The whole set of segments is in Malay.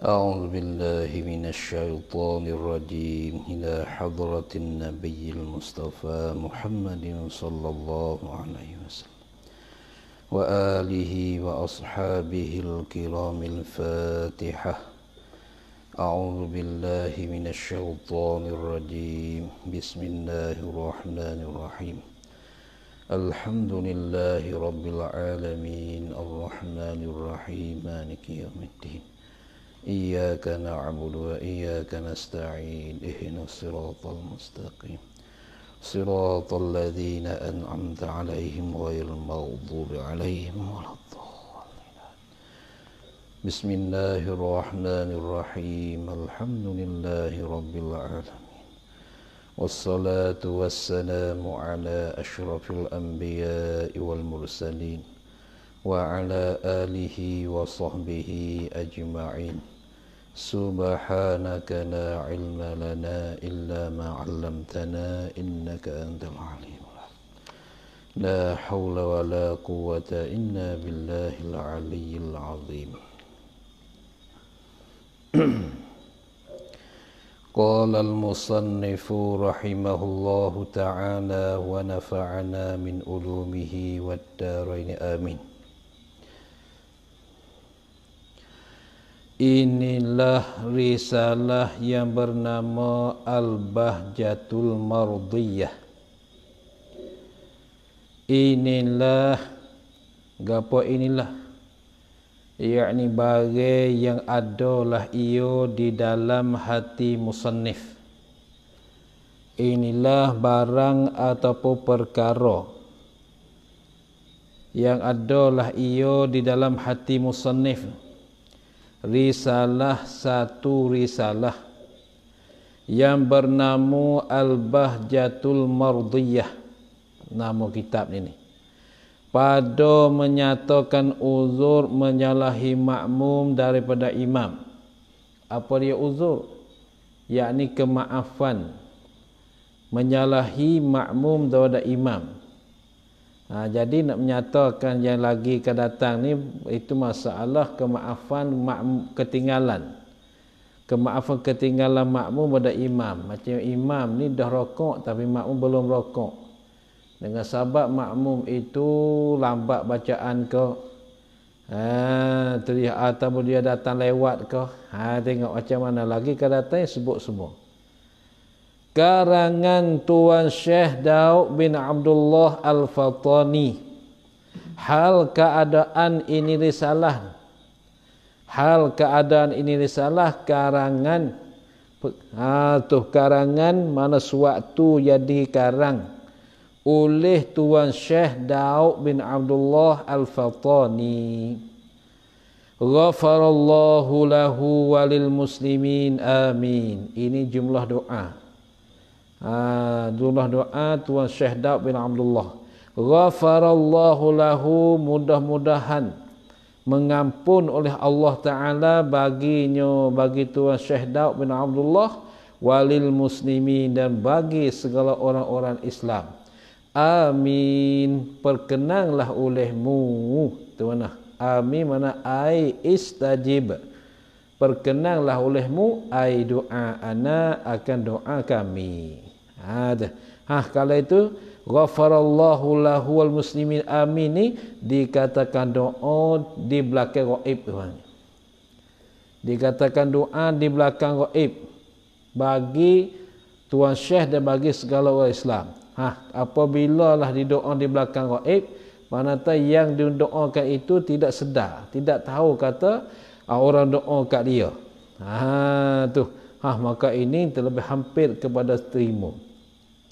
أعوذ بالله من الشيطان الرجيم إلى حضرة النبي المصطفى محمد صلى الله عليه وسلم وآله وأصحابه الكرام الفاتحة أعوذ بالله من الشيطان الرجيم بسم الله الرحمن الرحيم الحمد لله رب العالمين الرحمن الرحيم مالك يوم الدين إياك نعبد وإياك نستعين اهنا الصراط المستقيم صراط الذين أنعمت عليهم غير المغضوب عليهم ولا الضالين بسم الله الرحمن الرحيم الحمد لله رب العالمين والصلاة والسلام على أشرف الأنبياء والمرسلين وعلى آله وصحبه أجمعين سبحانك لا علم لنا إلا ما علمتنا إنك أنت العليم لا حول ولا قوة إلا بالله العلي العظيم قال المصنف رحمه الله تعالى ونفعنا من علومه والدارين آمين Inilah risalah yang bernama Al-Bahjatul Mardiyah. Inilah gapo inilah. Yakni bagai yang adalah ia di dalam hati musannif. Inilah barang ataupun perkara yang adalah ia di dalam hati musannif. Musannif risalah satu risalah yang bernama Al-Bahjatul Mardiyah nama kitab ini pada menyatakan uzur menyalahi makmum daripada imam apa dia uzur yakni kemaafan menyalahi makmum daripada imam Ha, jadi nak menyatakan yang lagi ke datang ni itu masalah kemaafan makmum ketinggalan. Kemaafan ketinggalan makmum pada imam. Macam imam ni dah rokok tapi makmum belum rokok. Dengan sebab makmum itu lambat bacaan ke Ha, atau dia datang lewat ke ha, Tengok macam mana lagi Kalau datang sebut semua karangan Tuan Syekh Daud bin Abdullah Al-Fatani hal keadaan ini risalah hal keadaan ini risalah karangan ha, tuh karangan mana suatu jadi karang oleh Tuan Syekh Daud bin Abdullah Al-Fatani Ghafarallahu lahu walil muslimin amin ini jumlah doa Dullah ah, doa Tuan Syekh Daud bin Abdullah Ghafarallahu lahu mudah-mudahan mengampun oleh Allah Ta'ala baginya bagi Tuan Syekh Daud bin Abdullah walil muslimin dan bagi segala orang-orang Islam. Amin. Perkenanglah olehmu. Tuan Amin mana ai istajib. Perkenanglah olehmu ai doa ana akan doa kami. Ada. Ah kalau itu ghafarallahu lahu wal muslimin amin ni dikatakan doa di belakang gaib tuan. Dikatakan doa di belakang gaib bagi tuan syekh dan bagi segala orang Islam. Hah, apabila lah di doa di belakang gaib Manakala yang didoakan itu tidak sedar, tidak tahu kata ah, orang doa kat dia. Ha tu. Ha maka ini terlebih hampir kepada terima.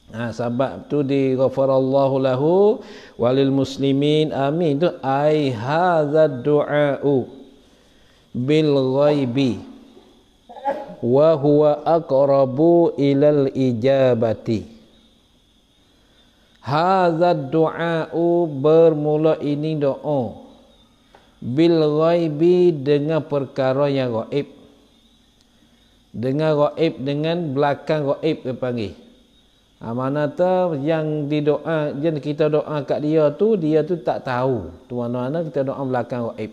Ha, sebab tu di ghafarallahu lahu walil muslimin amin tu ai hadza du'a'u bil ghaibi wa huwa aqrabu ilal ijabati hadza du'a'u bermula ini doa bil ghaibi dengan perkara yang ghaib, dengan ghaib dengan belakang gaib dipanggil Ha, mana tu yang didoa yang kita doa kat dia tu dia tu tak tahu tuan-tuan kita doa belakang gaib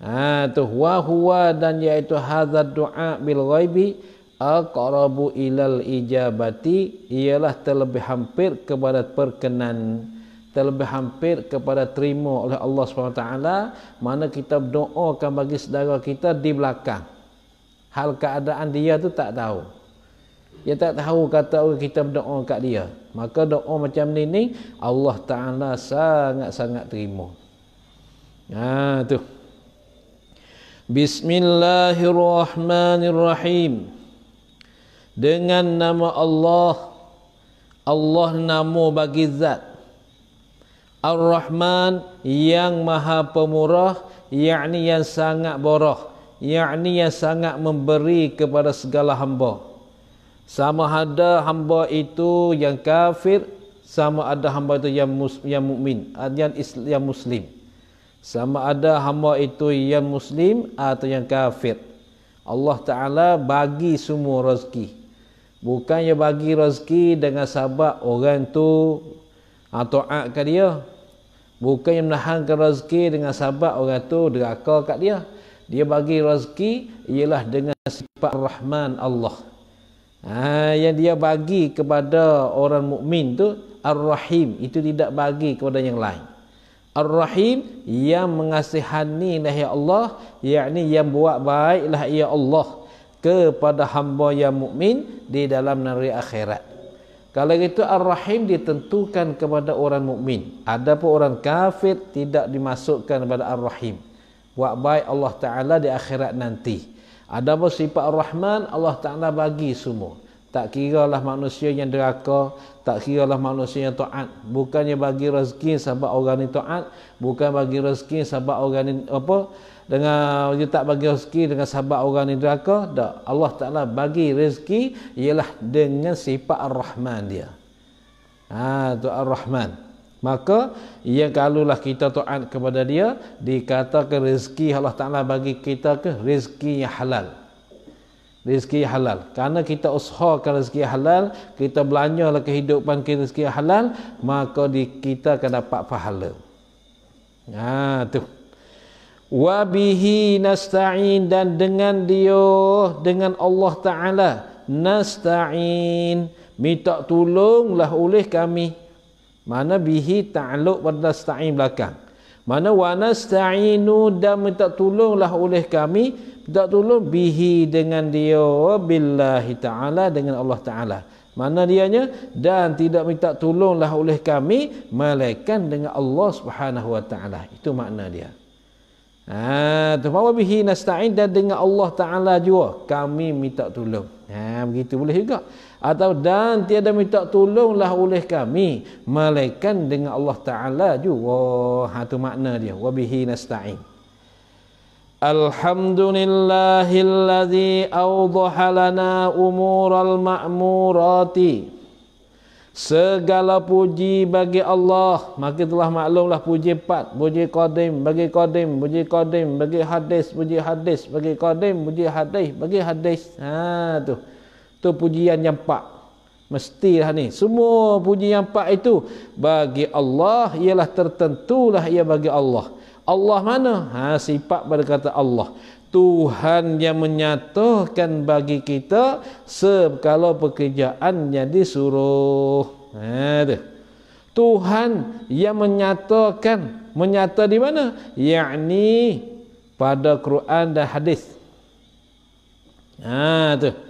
ha tu wa huwa dan iaitu hazad doa bil ghaibi aqrabu ilal ijabati ialah terlebih hampir kepada perkenan terlebih hampir kepada terima oleh Allah SWT mana kita doakan bagi saudara kita di belakang hal keadaan dia tu tak tahu dia tak tahu kata orang kita berdoa kat dia maka doa macam ni ni Allah Ta'ala sangat-sangat terima ha tu Bismillahirrahmanirrahim dengan nama Allah Allah nama bagi zat Ar-Rahman yang maha pemurah yakni yang sangat borah yakni yang sangat memberi kepada segala hamba sama ada hamba itu yang kafir sama ada hamba itu yang mus, yang mukmin ah, yang Islam yang muslim sama ada hamba itu yang muslim atau yang kafir Allah taala bagi semua rezeki bukan dia bagi rezeki dengan sebab orang tu atau ah, ke dia bukan yang menahankan rezeki dengan sebab orang tu deraka kat dia dia bagi rezeki ialah dengan sifat rahman Allah Ha, yang dia bagi kepada orang mukmin tu Ar-Rahim itu tidak bagi kepada yang lain. Ar-Rahim yang mengasihani nahi ya Allah, yakni yang buat baiklah ia ya Allah kepada hamba yang mukmin di dalam negeri akhirat. Kalau itu Ar-Rahim ditentukan kepada orang mukmin. Adapun orang kafir tidak dimasukkan kepada Ar-Rahim. Buat baik Allah Taala di akhirat nanti. Ada pun sifat Rahman Allah Ta'ala bagi semua Tak kira lah manusia yang deraka Tak kira lah manusia yang ta'at Bukannya bagi rezeki sahabat orang ni ta'at Bukan bagi rezeki sahabat orang ni apa dengan dia tak bagi rezeki dengan sahabat orang ni deraka dak Allah Taala bagi rezeki ialah dengan sifat ar-rahman dia ha tu ar-rahman Maka ia kalulah kita taat kepada dia dikatakan rezeki Allah Taala bagi kita ke rezeki yang halal. Rezeki halal. Karena kita usahakan rezeki halal, kita belanjalah kehidupan kita rezeki halal, maka di kita akan dapat pahala. Ha tu. Wa bihi nasta'in dan dengan dia dengan Allah Taala nasta'in minta tolonglah oleh kami mana bihi ta'luk wa nasta'in belakang. Mana wa nasta'inu dan minta tolonglah oleh kami. Minta tolong bihi dengan dia. Billahi ta'ala dengan Allah ta'ala. Mana dianya? Dan tidak minta tolonglah oleh kami. Malaikan dengan Allah subhanahu wa ta'ala. Itu makna dia. Ha, tu mahu bihi nasta'in dan dengan Allah ta'ala juga. Kami minta tolong. Ha, begitu boleh juga atau dan tiada minta tolonglah oleh kami malaikat dengan Allah Taala juga. Ha tu makna dia. Wa bihi nasta'in. Alhamdulillahillazi awdaha lana umural ma'murati. Segala puji bagi Allah Maka telah maklumlah puji pat, Puji Qadim, bagi Qadim, puji Qadim Bagi Hadis, puji Hadis Bagi Qadim, puji Hadis, bagi Hadis Haa tu tu pujian yang empat mestilah ni semua pujian yang empat itu bagi Allah ialah tertentulah ia bagi Allah Allah mana ha sifat pada kata Allah Tuhan yang menyatakan bagi kita sekalau pekerjaan yang disuruh ha tu Tuhan yang menyatakan menyata di mana yakni pada Quran dan hadis ha tu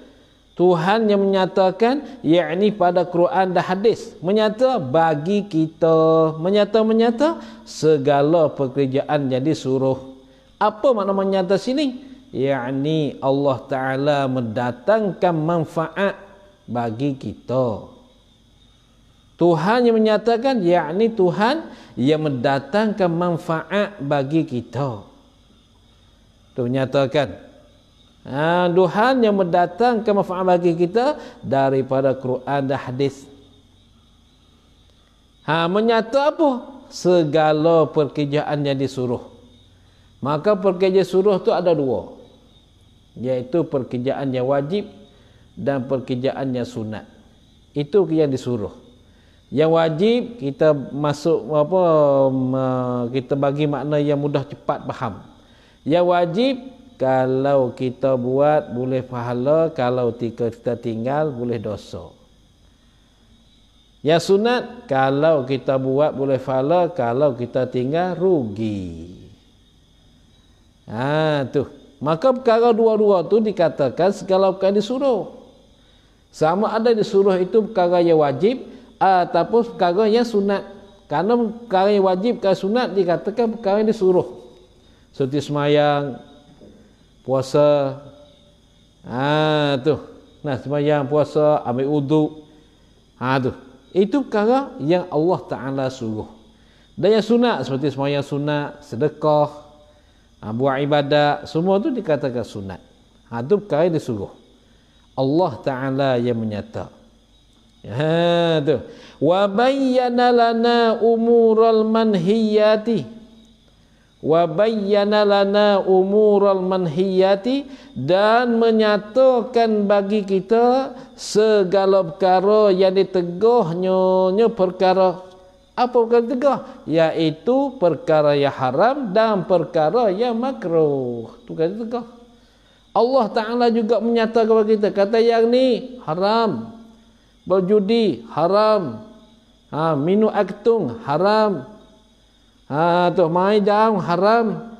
Tuhan yang menyatakan yakni pada Quran dan hadis menyata bagi kita menyata-menyata segala pekerjaan jadi suruh apa makna menyata sini yakni Allah taala mendatangkan manfaat bagi kita Tuhan yang menyatakan yakni Tuhan yang mendatangkan manfaat bagi kita Tu menyatakan ha, Tuhan yang mendatangkan manfaat bagi kita daripada Quran dan hadis ha, menyata apa segala pekerjaan yang disuruh maka pekerjaan suruh tu ada dua iaitu pekerjaan yang wajib dan pekerjaan yang sunat itu yang disuruh yang wajib kita masuk apa kita bagi makna yang mudah cepat faham yang wajib kalau kita buat boleh pahala kalau kita tinggal boleh dosa Ya sunat kalau kita buat boleh pahala kalau kita tinggal rugi ha tu maka perkara dua-dua tu dikatakan segala perkara disuruh sama ada disuruh itu perkara yang wajib ataupun perkara yang sunat karena perkara yang wajib perkara sunat dikatakan perkara yang disuruh seperti semayang, puasa ha tu nah sembahyang puasa ambil wuduk ha tu itu perkara yang Allah taala suruh dan yang sunat seperti sembahyang sunat sedekah ha, buat ibadat semua tu dikatakan sunat ha tu perkara yang disuruh Allah taala yang menyata ha tu wa bayyana lana umural manhiyati wa bayyana lana umural manhiyati dan menyatakan bagi kita segala perkara yang ditegahnya nya perkara apa perkara tegah iaitu perkara yang haram dan perkara yang makruh tu kata tegah Allah Ta'ala juga menyatakan kepada kita Kata yang ni haram Berjudi haram ha, Minu aktung haram Ha tu mai jauh haram.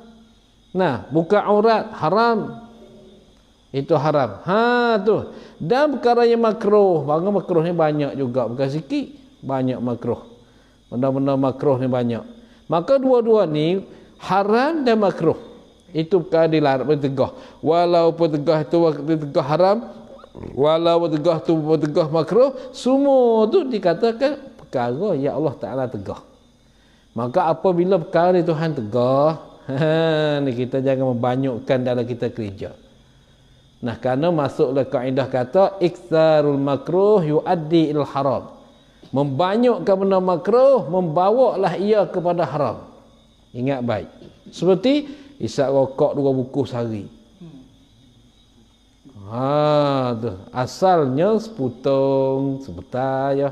Nah, buka aurat haram. Itu haram. Ha tu. Dan perkara yang makruh, bangga makruh ni banyak juga bukan sikit, banyak makruh. Benda-benda makruh ni banyak. Maka dua-dua ni haram dan makruh. Itu bukan dilarang pun Walau Walaupun tegah itu waktu tegah haram, walaupun tegah itu tegah makruh, semua tu dikatakan perkara yang Allah Ta'ala tegah. Maka apabila perkara Tuhan tegah, kita jangan membanyukkan dalam kita kerja. Nah, kerana masuklah kaedah kata, Iksarul makruh yu'addi il haram. Membanyukkan benda makruh, membawalah ia kepada haram. Ingat baik. Seperti, isap rokok dua buku sehari. Hmm. Ha, tu. Asalnya seputung, sebetar ya.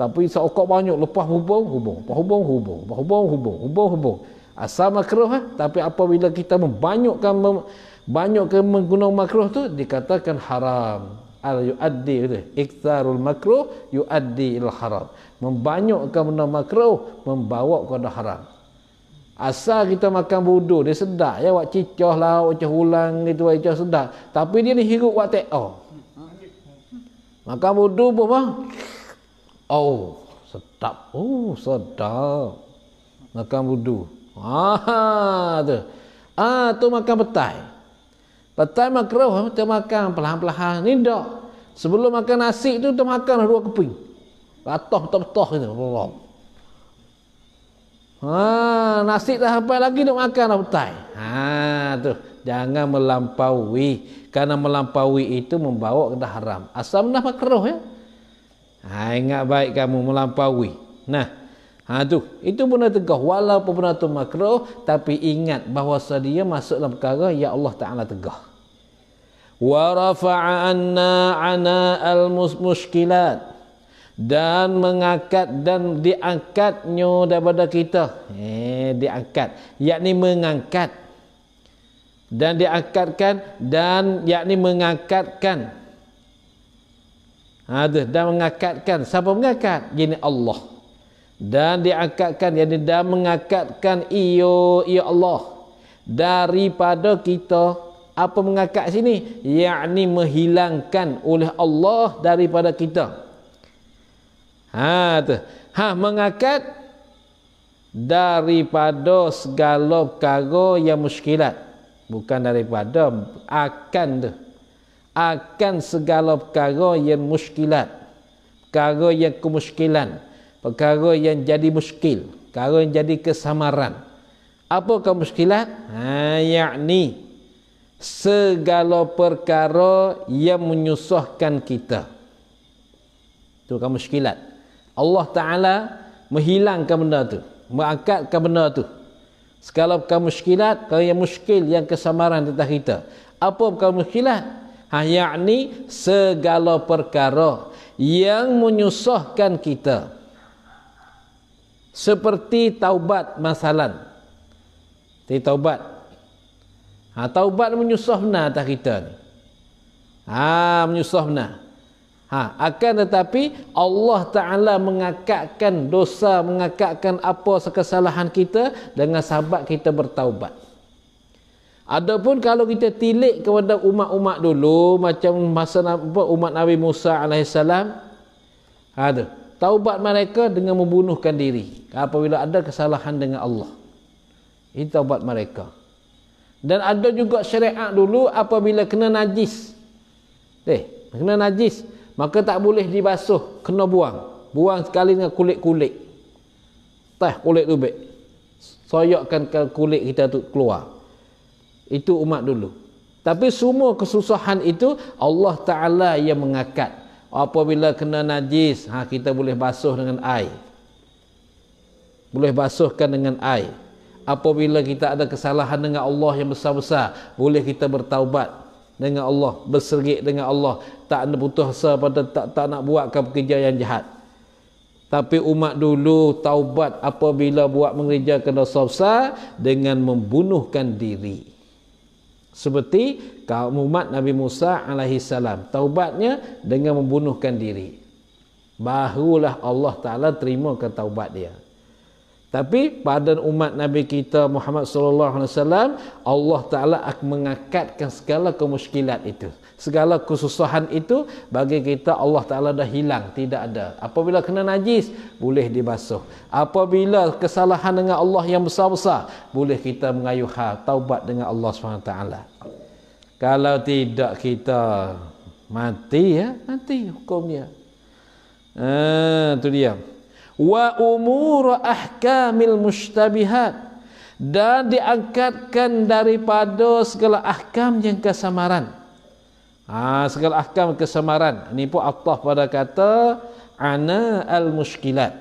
Tapi seokok banyak lepas hubung, hubung. Lepas hubung, hubung. Lepas hubung, hubung. Hubung, hubung. Asal makruh eh? Tapi apabila kita membanyakkan membanyakkan menggunakan makruh tu dikatakan haram. Al yuaddi gitu. Iktarul makruh yuaddi il haram. Membanyakkan benda makruh membawa kepada haram. Asal kita makan budu dia sedap ya wak cicah lah wak cehulang gitu wak cicah sedap. Tapi dia ni hirup wak teo. Oh. Makan budu pun bang. Oh, sedap. Oh, sedap. Makan budu. Ah, tu. Ah, tu makan petai. Petai makruh, tu makan perlahan-perlahan. Ni tak. Sebelum makan nasi tu, tu makan dua keping. Ratah, petah-petah gitu. Allah. Ha, nasi tak sampai lagi nak makan petai. Ha, tu. Jangan melampaui. Karena melampaui itu membawa ke haram. Asal benda makruh ya. Ha, ingat baik kamu melampaui. Nah, ha, tu. Itu benda tegah. Walaupun benda tu makro, tapi ingat bahawa dia masuk dalam perkara Ya Allah Ta'ala tegah. Wa rafa'a ana al-muskilat. Dan mengangkat dan diangkatnya daripada kita. Eh, diangkat. Yakni mengangkat. Dan diangkatkan dan yakni mengangkatkan. Ada ha, dan mengakatkan. Siapa mengakat? Gini Allah. Dan diangkatkan Jadi dia dan mengakatkan iyo iyo Allah daripada kita apa mengakat sini yakni menghilangkan oleh Allah daripada kita ha tu ha mengakat daripada segala perkara yang muskilat bukan daripada akan tu akan segala perkara yang muskilat perkara yang kemuskilan perkara yang jadi muskil perkara yang jadi kesamaran apa kemuskilat ha yakni segala perkara yang menyusahkan kita itu kemuskilat kan Allah taala menghilangkan benda tu mengangkatkan benda tu segala perkara muskilat perkara yang muskil yang kesamaran tentang kita apa perkara muskilat Ha, yakni segala perkara yang menyusahkan kita. Seperti taubat masalan. Jadi taubat. Ha, taubat menyusah benar atas kita ni. Ha, menyusah benar. Ha, akan tetapi Allah Ta'ala mengakakkan dosa, mengakakkan apa kesalahan kita dengan sahabat kita bertaubat. Adapun kalau kita tilik kepada umat-umat dulu macam masa apa umat Nabi Musa alaihissalam ada taubat mereka dengan membunuhkan diri apabila ada kesalahan dengan Allah. Itu taubat mereka. Dan ada juga syariat dulu apabila kena najis. Eh, kena najis maka tak boleh dibasuh, kena buang. Buang sekali dengan kulit-kulit. Teh kulit tu baik. Soyokkan kulit kita tu keluar. Itu umat dulu. Tapi semua kesusahan itu Allah Ta'ala yang mengakat. Apabila kena najis, ha, kita boleh basuh dengan air. Boleh basuhkan dengan air. Apabila kita ada kesalahan dengan Allah yang besar-besar, boleh kita bertaubat dengan Allah, berserik dengan Allah. Tak ada butuh asa pada tak, tak nak buatkan pekerja yang jahat. Tapi umat dulu taubat apabila buat mengerjakan dosa besar dengan membunuhkan diri seperti kaum umat Nabi Musa alaihi salam taubatnya dengan membunuhkan diri barulah Allah taala terima ke taubat dia tapi pada umat Nabi kita Muhammad sallallahu alaihi wasallam Allah taala akan mengakatkan segala kemusykilat itu segala kesusahan itu bagi kita Allah Ta'ala dah hilang tidak ada apabila kena najis boleh dibasuh apabila kesalahan dengan Allah yang besar-besar boleh kita mengayuh ha, taubat dengan Allah SWT kalau tidak kita mati ya mati hukumnya ah, ha, tu dia wa umur ahkamil mustabihat dan diangkatkan daripada segala ahkam yang kesamaran Ha, segala ahkam kesemaran. Ini pun Allah pada kata ana al muskilat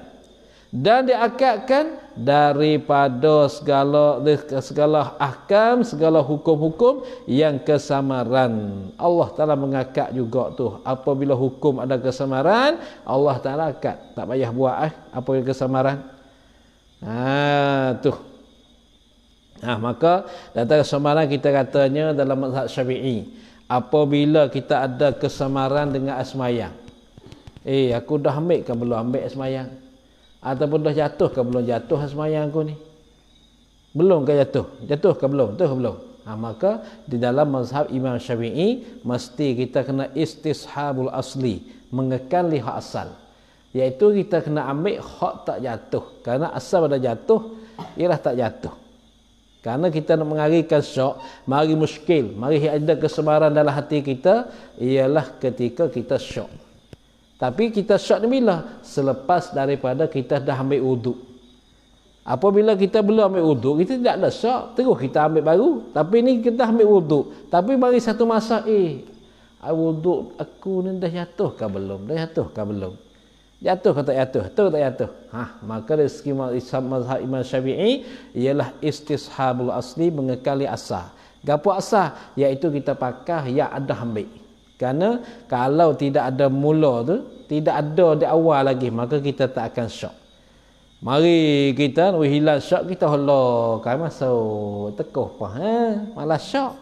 dan diakadkan daripada segala segala ahkam segala hukum-hukum yang kesamaran Allah Taala mengakad juga tu apabila hukum ada kesamaran Allah Taala akad tak payah buat eh apa yang kesamaran ha tu ha, maka data kesamaran kita katanya dalam mazhab Syafi'i apabila kita ada kesamaran dengan asmayang. Eh, aku dah ambil ke belum ambil asmayang? Ataupun dah jatuh ke belum jatuh asmayang aku ni? Belum ke jatuh? Jatuh ke belum? Jatuh ke belum? Ha, maka di dalam mazhab Imam Syafi'i mesti kita kena istishabul asli, mengekali hak asal. Iaitu kita kena ambil hak tak jatuh. Karena asal pada jatuh, ialah tak jatuh. Karena kita nak mengharikan syok, mari muskil, mari ada kesemaran dalam hati kita, ialah ketika kita syok. Tapi kita syok ni bila? Selepas daripada kita dah ambil uduk. Apabila kita belum ambil uduk, kita tidak ada syok. Terus kita ambil baru. Tapi ni kita ambil uduk. Tapi mari satu masa, eh, uduk aku ni dah jatuh ke belum? Dah jatuh ke belum? Jatuh kata jatuh, tu kata jatuh? Ha, maka dari segi mazhab Imam Syafi'i ialah istishabul asli mengekali asal. Gapo asal? yaitu kita pakah ya ada ambil. Karena kalau tidak ada mula tu, tidak ada di awal lagi, maka kita tak akan syok. Mari kita hilang syok, kita Allah, kami masuk, tekuh pun. Ha? Malah syok.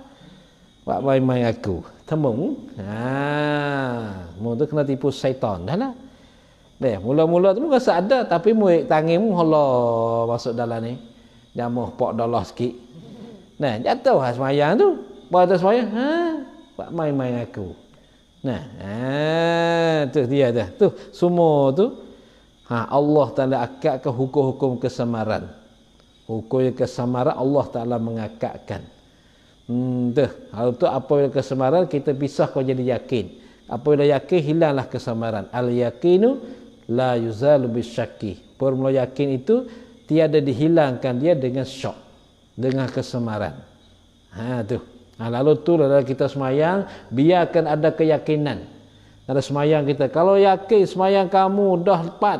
Buat main-main aku. Temung. Ha. Mereka kena tipu syaitan. Dah lah. Deh, mula-mula tu muka ada, tapi muik tangimu Allah masuk dalam ni. Jamuh pok dalah sikit. Nah, jatuh ha semayang tu. Pak tu semayang, ha? Pak main-main aku. Nah, ha, tu dia dah. Tu semua tu ha Allah Taala akak ke hukum-hukum kesamaran. Hukum kesamaran Allah Taala mengakakkan. Hmm, tu. Hal tu apa yang kesamaran kita pisah kau jadi yakin. apa yang yakin hilanglah kesamaran. Al yakinu la yuzal bis syaki bermula yakin itu tiada dihilangkan dia dengan syok dengan kesemaran ha tu ha, lalu tu adalah kita semayang biarkan ada keyakinan ada semayang kita kalau yakin semayang kamu dah empat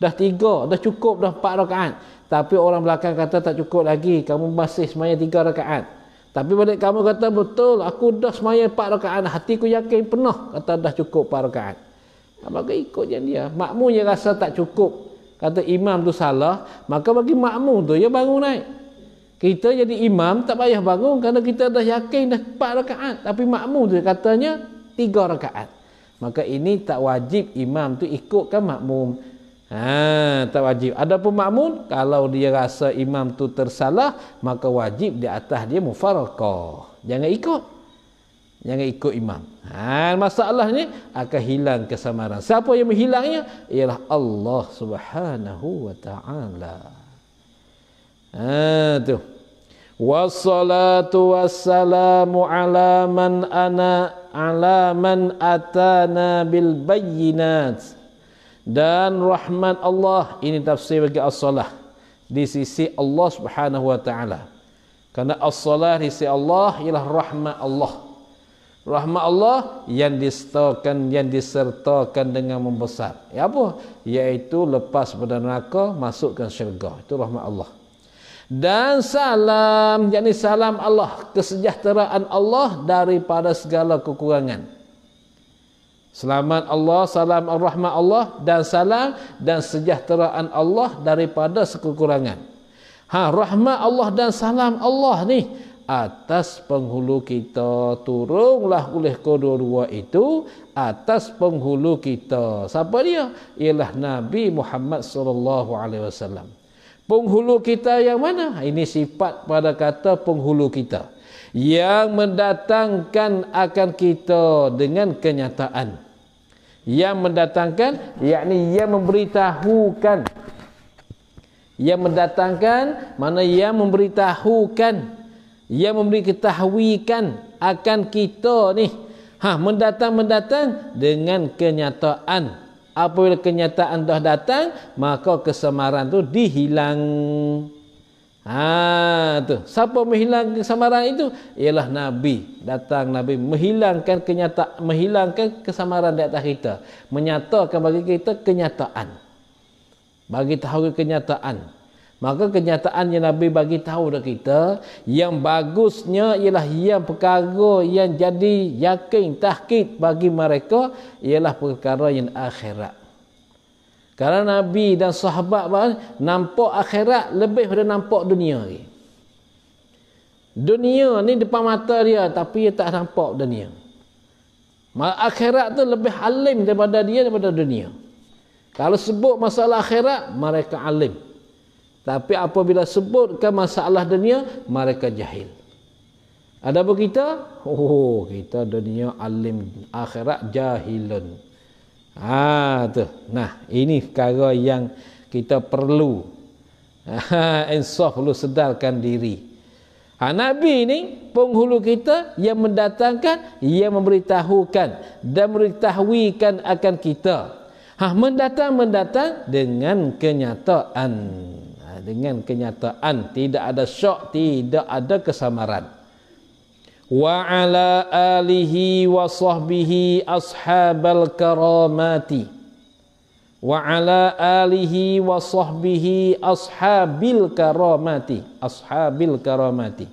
dah tiga dah cukup dah empat rakaat tapi orang belakang kata tak cukup lagi kamu masih semayang tiga rakaat tapi balik kamu kata betul aku dah semayang empat rakaat hatiku yakin penuh kata dah cukup empat rakaat maka ikut yang dia makmumnya rasa tak cukup kata imam tu salah maka bagi makmum tu dia bangun naik kita jadi imam tak payah bangun kerana kita dah yakin dah 4 rakaat tapi makmum tu katanya tiga rakaat maka ini tak wajib imam tu ikutkan makmum ha, tak wajib ada pun makmum kalau dia rasa imam tu tersalah maka wajib di atas dia mufarakah jangan ikut jangan ikut imam ha, ni akan hilang kesamaran siapa yang menghilangnya ialah Allah subhanahu wa ta'ala ha, tu wassalatu wassalamu ala man ana ala man atana bil bayyinat dan rahmat Allah ini tafsir bagi as-salah di sisi Allah subhanahu wa ta'ala Karena as-salah di sisi Allah ialah rahmat Allah rahmat Allah yang disertakan yang disertakan dengan membesar. Ya apa? Yaitu lepas pada neraka masukkan syurga. Itu rahmat Allah. Dan salam, yakni salam Allah, kesejahteraan Allah daripada segala kekurangan. Selamat Allah, salam rahmat Allah dan salam dan sejahteraan Allah daripada sekekurangan. Ha, rahmat Allah dan salam Allah ni atas penghulu kita turunlah oleh kedua dua itu atas penghulu kita siapa dia ialah Nabi Muhammad sallallahu alaihi wasallam penghulu kita yang mana ini sifat pada kata penghulu kita yang mendatangkan akan kita dengan kenyataan yang mendatangkan yakni yang memberitahukan yang mendatangkan mana yang memberitahukan ia memberi ketahuikan akan kita ni. Ha, mendatang-mendatang dengan kenyataan. Apabila kenyataan dah datang, maka kesemaran tu dihilang. Ha, tu. Siapa menghilang kesemaran itu? Ialah Nabi. Datang Nabi menghilangkan kenyataan, menghilangkan kesemaran di atas kita. Menyatakan bagi kita kenyataan. Bagi tahu kenyataan. Maka kenyataan yang Nabi bagi tahu dah kita yang bagusnya ialah yang perkara yang jadi yakin tahkid bagi mereka ialah perkara yang akhirat. Kerana Nabi dan sahabat nampak akhirat lebih daripada nampak dunia ni. Dunia ni depan mata dia tapi dia tak nampak dunia. Maka akhirat tu lebih alim daripada dia daripada dunia. Kalau sebut masalah akhirat, mereka alim. Tapi apabila sebutkan masalah dunia, mereka jahil. Ada apa kita? Oh, kita dunia alim akhirat jahilun. Ha, tu. Nah, ini perkara yang kita perlu ha, insaf perlu sedarkan diri. Ha, Nabi ini penghulu kita yang mendatangkan, yang memberitahukan dan memberitahuikan akan kita. Ha, mendatang-mendatang dengan kenyataan. Eh, dengan kenyataan tidak ada syak tidak ada kesamaran wa ala alihi wa sahbihi ashabal karamati wa ala alihi wa sahbihi ashabil karamati ashabil karamati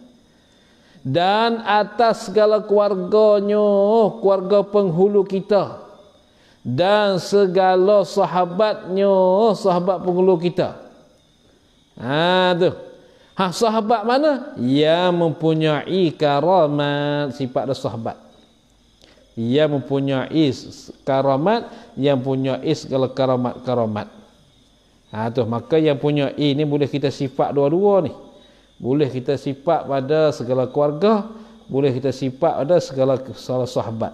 dan atas segala keluarganya oh, keluarga penghulu kita dan segala sahabatnya oh, sahabat penghulu kita Ha tu. Ha sahabat mana? Yang mempunyai karamat sifat dah sahabat. Yang mempunyai karamat yang punya is kalau karamat karamat. Ha tu maka yang punya i ni boleh kita sifat dua-dua ni. Boleh kita sifat pada segala keluarga, boleh kita sifat pada segala segala sahabat.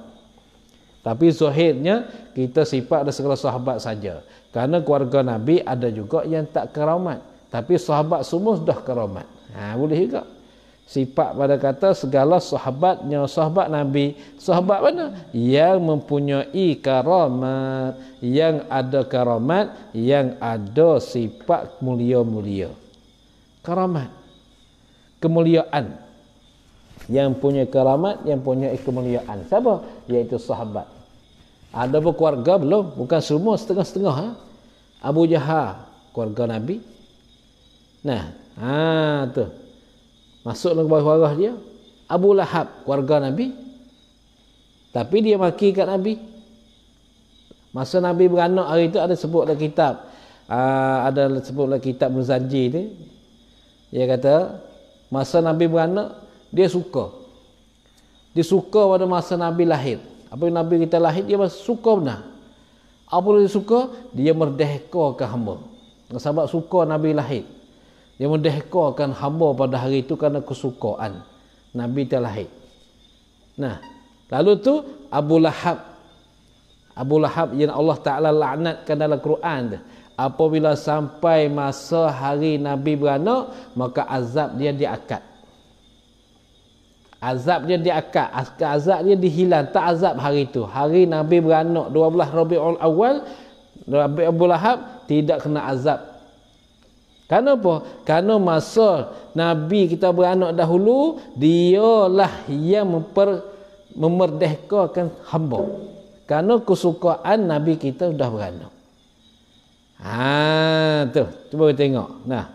Tapi zahirnya kita sifat pada segala sahabat saja. Karena keluarga Nabi ada juga yang tak keramat tapi sahabat semua sudah keramat. Ha, boleh juga. Sipak pada kata segala sahabatnya sahabat Nabi. Sahabat mana? Yang mempunyai karamat. Yang ada karamat. Yang ada sifat mulia-mulia. Karamat. Kemuliaan. Yang punya karamat, yang punya kemuliaan. Siapa? Iaitu sahabat. Ada berkeluarga belum? Bukan semua setengah-setengah. Ha? Abu Jahal, keluarga Nabi. Nah, ha tu. masuk ke bawah dia. Abu Lahab, keluarga Nabi. Tapi dia maki kat Nabi. Masa Nabi beranak hari tu ada sebut dalam kitab. Aa, ha, ada sebut dalam kitab Muzanji tu. Dia kata, masa Nabi beranak, dia suka. Dia suka pada masa Nabi lahir. Apa yang Nabi kita lahir, dia suka benar. Apa yang dia suka? Dia merdeka ke hamba. Sebab suka Nabi lahir. Yang mendehkakan hamba pada hari itu kerana kesukaan Nabi terlahir. Nah, lalu tu Abu Lahab Abu Lahab yang Allah Ta'ala laknatkan dalam Quran tu. Apabila sampai masa hari Nabi beranak, maka azab dia diakat. Azab dia diakat. Azab dia dihilang. Tak azab hari itu. Hari Nabi beranak 12 Rabi'ul Awal, Rabi Abu Lahab tidak kena azab Karena apa? Karena masa Nabi kita beranak dahulu, dialah yang memper, memerdekakan hamba. Karena kesukaan Nabi kita sudah beranak. Ha, tu. Cuba kita tengok. Nah.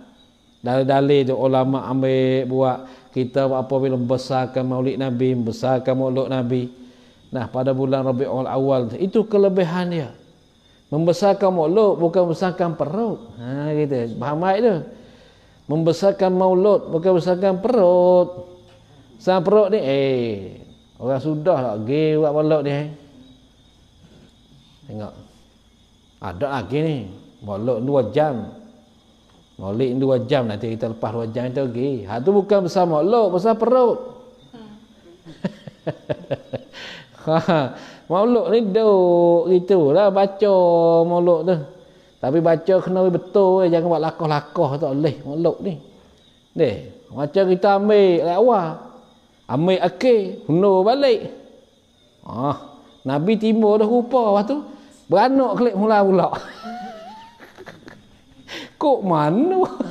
dari dalil tu ulama ambil buat kita apa? apabila membesarkan maulid Nabi, membesarkan maulid Nabi. Nah, pada bulan Rabiul Awal itu kelebihan dia. Membesarkan maulud bukan membesarkan perut. Ha gitu. Faham baik tu. Membesarkan maulud bukan membesarkan perut. Sang perut ni eh orang sudah lah gay buat maulud ni. Eh. Tengok. Ada lagi ni. Maulud 2 jam. Maulid dua jam nanti kita lepas dua jam kita pergi. Ha, itu bukan besar makhluk, besar perut. Hmm. ha, ha. Mauluk ni duduk gitu lah baca mauluk tu. Tapi baca kena betul eh. jangan buat lakoh-lakoh tak boleh mauluk ni. Ni, baca kita ambil awal. Ambil akhir, hunur balik. Ah, Nabi timur dah rupa lepas tu. Beranak kelip mula pula. Kok mana?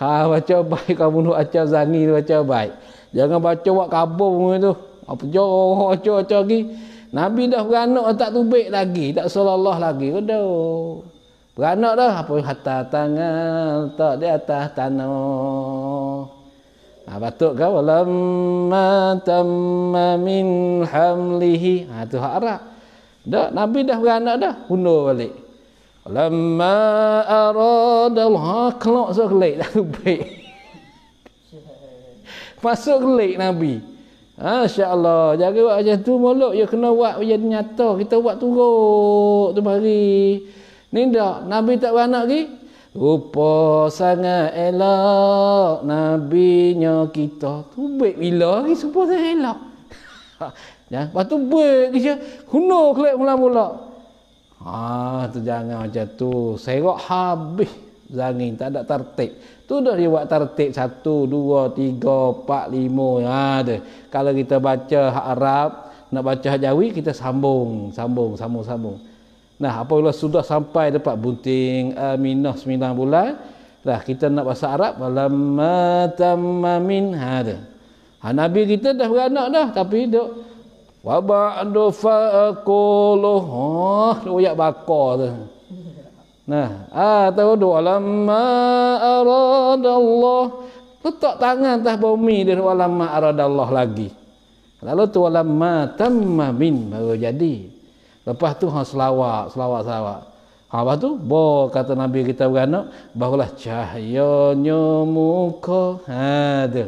Ha, baca baik kamu nak acar zani baca baik. Jangan baca buat kabung tu. Apa jo baca-baca lagi. Baca, Nabi dah beranak tak tubik lagi, tak solallah lagi. Kedah. Beranak dah apa hatta tangan tak di atas tanah. Ha, batuk kau lamma tamma min hamlihi. Ha, tu hak Arab. Dah Nabi dah beranak dah, hundur balik. Lamma arada Allah kelak sok lek tak tubik. Masuk lek Nabi. Masya ah, ha, Allah. Jaga buat macam tu. Mulut ya kena buat jadi nyata. Kita buat turut tu hari. Ni tak? Nabi tak beranak lagi? Rupa sangat elok Nabi nabinya kita. Tu baik bila lagi semua sangat elok. ya, lepas tu baik lagi Kuno kelep mula-mula. Ha, tu jangan macam tu. Serok habis. Zangin tak ada tertib. Tu dah dia buat tertib satu, dua, tiga, empat, lima. Ha, tu. Kalau kita baca hak Arab, nak baca hak Jawi, kita sambung, sambung, sambung, sambung. Nah, apabila sudah sampai dekat bunting Aminah eh, sembilan bulan, lah kita nak bahasa Arab lama tamamin ha tu. Ha, Nabi kita dah beranak dah tapi duk wa ba'du fa'qulu ha oh, bakar tu. Nah, atau doa lama arad Allah letak tangan atas bumi dan walamma arad Allah lagi. Lalu tu walamma tamma min baru jadi. Lepas tu hang selawat, selawat selawat. Apa ha, tu? Bo kata Nabi kita berana, barulah cahayanya muka. Ha tu.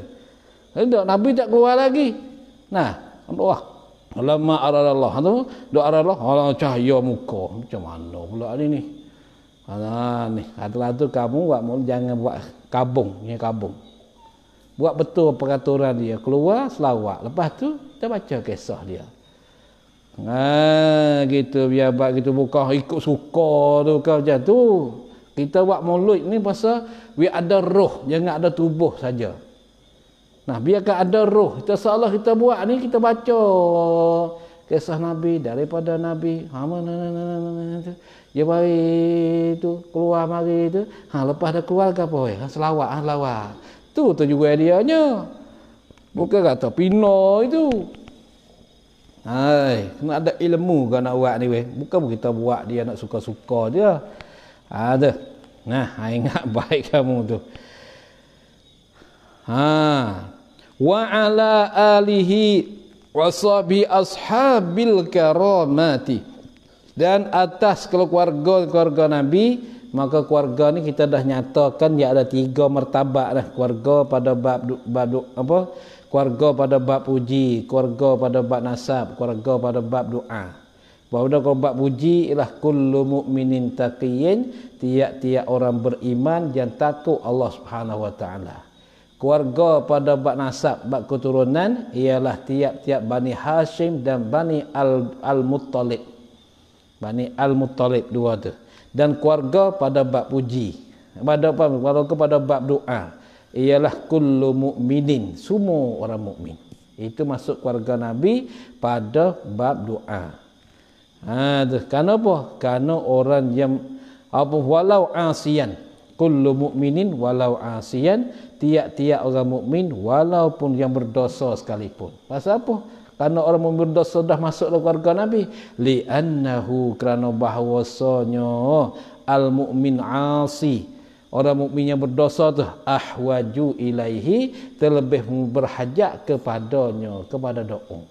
dok Nabi tak keluar lagi. Nah, Allah. Walamma arad Allah. Ha, tu doa Allah, Allah cahaya muka. Macam mana pula ni ni? Allah ni, adalah tu kamu buat mulut jangan buat kabung, ni kabung. Buat betul peraturan dia, keluar selawat. Lepas tu kita baca kisah dia. Ha, gitu biar buat gitu buka ikut suka tu kau macam tu. Kita buat mulut ni masa we ada roh, jangan ada tubuh saja. Nah, biar ke ada roh. Kita salah kita buat ni kita baca kisah Nabi daripada Nabi. Ha, mana, mana, mana, mana, mana. Ya mari tu keluar mari tu. Ha lepas dah keluar ke apa weh? Selawat ah selawat. Tu tu juga dia dianya. Bukan kata pina itu. Hai, nak ada ilmu kau nak buat ni weh. Bukan kita buat dia nak suka-suka dia. Ha tu. Nah, ha, ingat baik kamu tu. Ha. Wa ala alihi wa sahbi ashabil karamati dan atas keluarga keluarga Nabi maka keluarga ni kita dah nyatakan ya ada tiga martabat dah keluarga pada bab, bab apa keluarga pada bab puji keluarga pada bab nasab keluarga pada bab doa bahawa dah kalau bab puji ialah kullu mu'minin taqiyin tiap-tiap orang beriman dan takut Allah Subhanahu wa taala keluarga pada bab nasab bab keturunan ialah tiap-tiap bani Hashim dan bani al-Muttalib Bani Al-Muttalib dua tu. Dan keluarga pada bab puji. Pada keluarga pada bab doa. Ialah kullu mukminin, Semua orang mukmin. Itu masuk keluarga Nabi pada bab doa. Ha, tu. Kenapa? Kerana orang yang apa, walau asian. Kullu mukminin. walau asian. Tiap-tiap orang mukmin walaupun yang berdosa sekalipun. Pasal apa? Karena orang mukmin berdosa dah masuk dalam keluarga Nabi. Li annahu kerana bahwasanya al mukmin asi. Orang mukmin yang berdosa tu ahwaju ilaihi terlebih berhajat kepadanya kepada doa.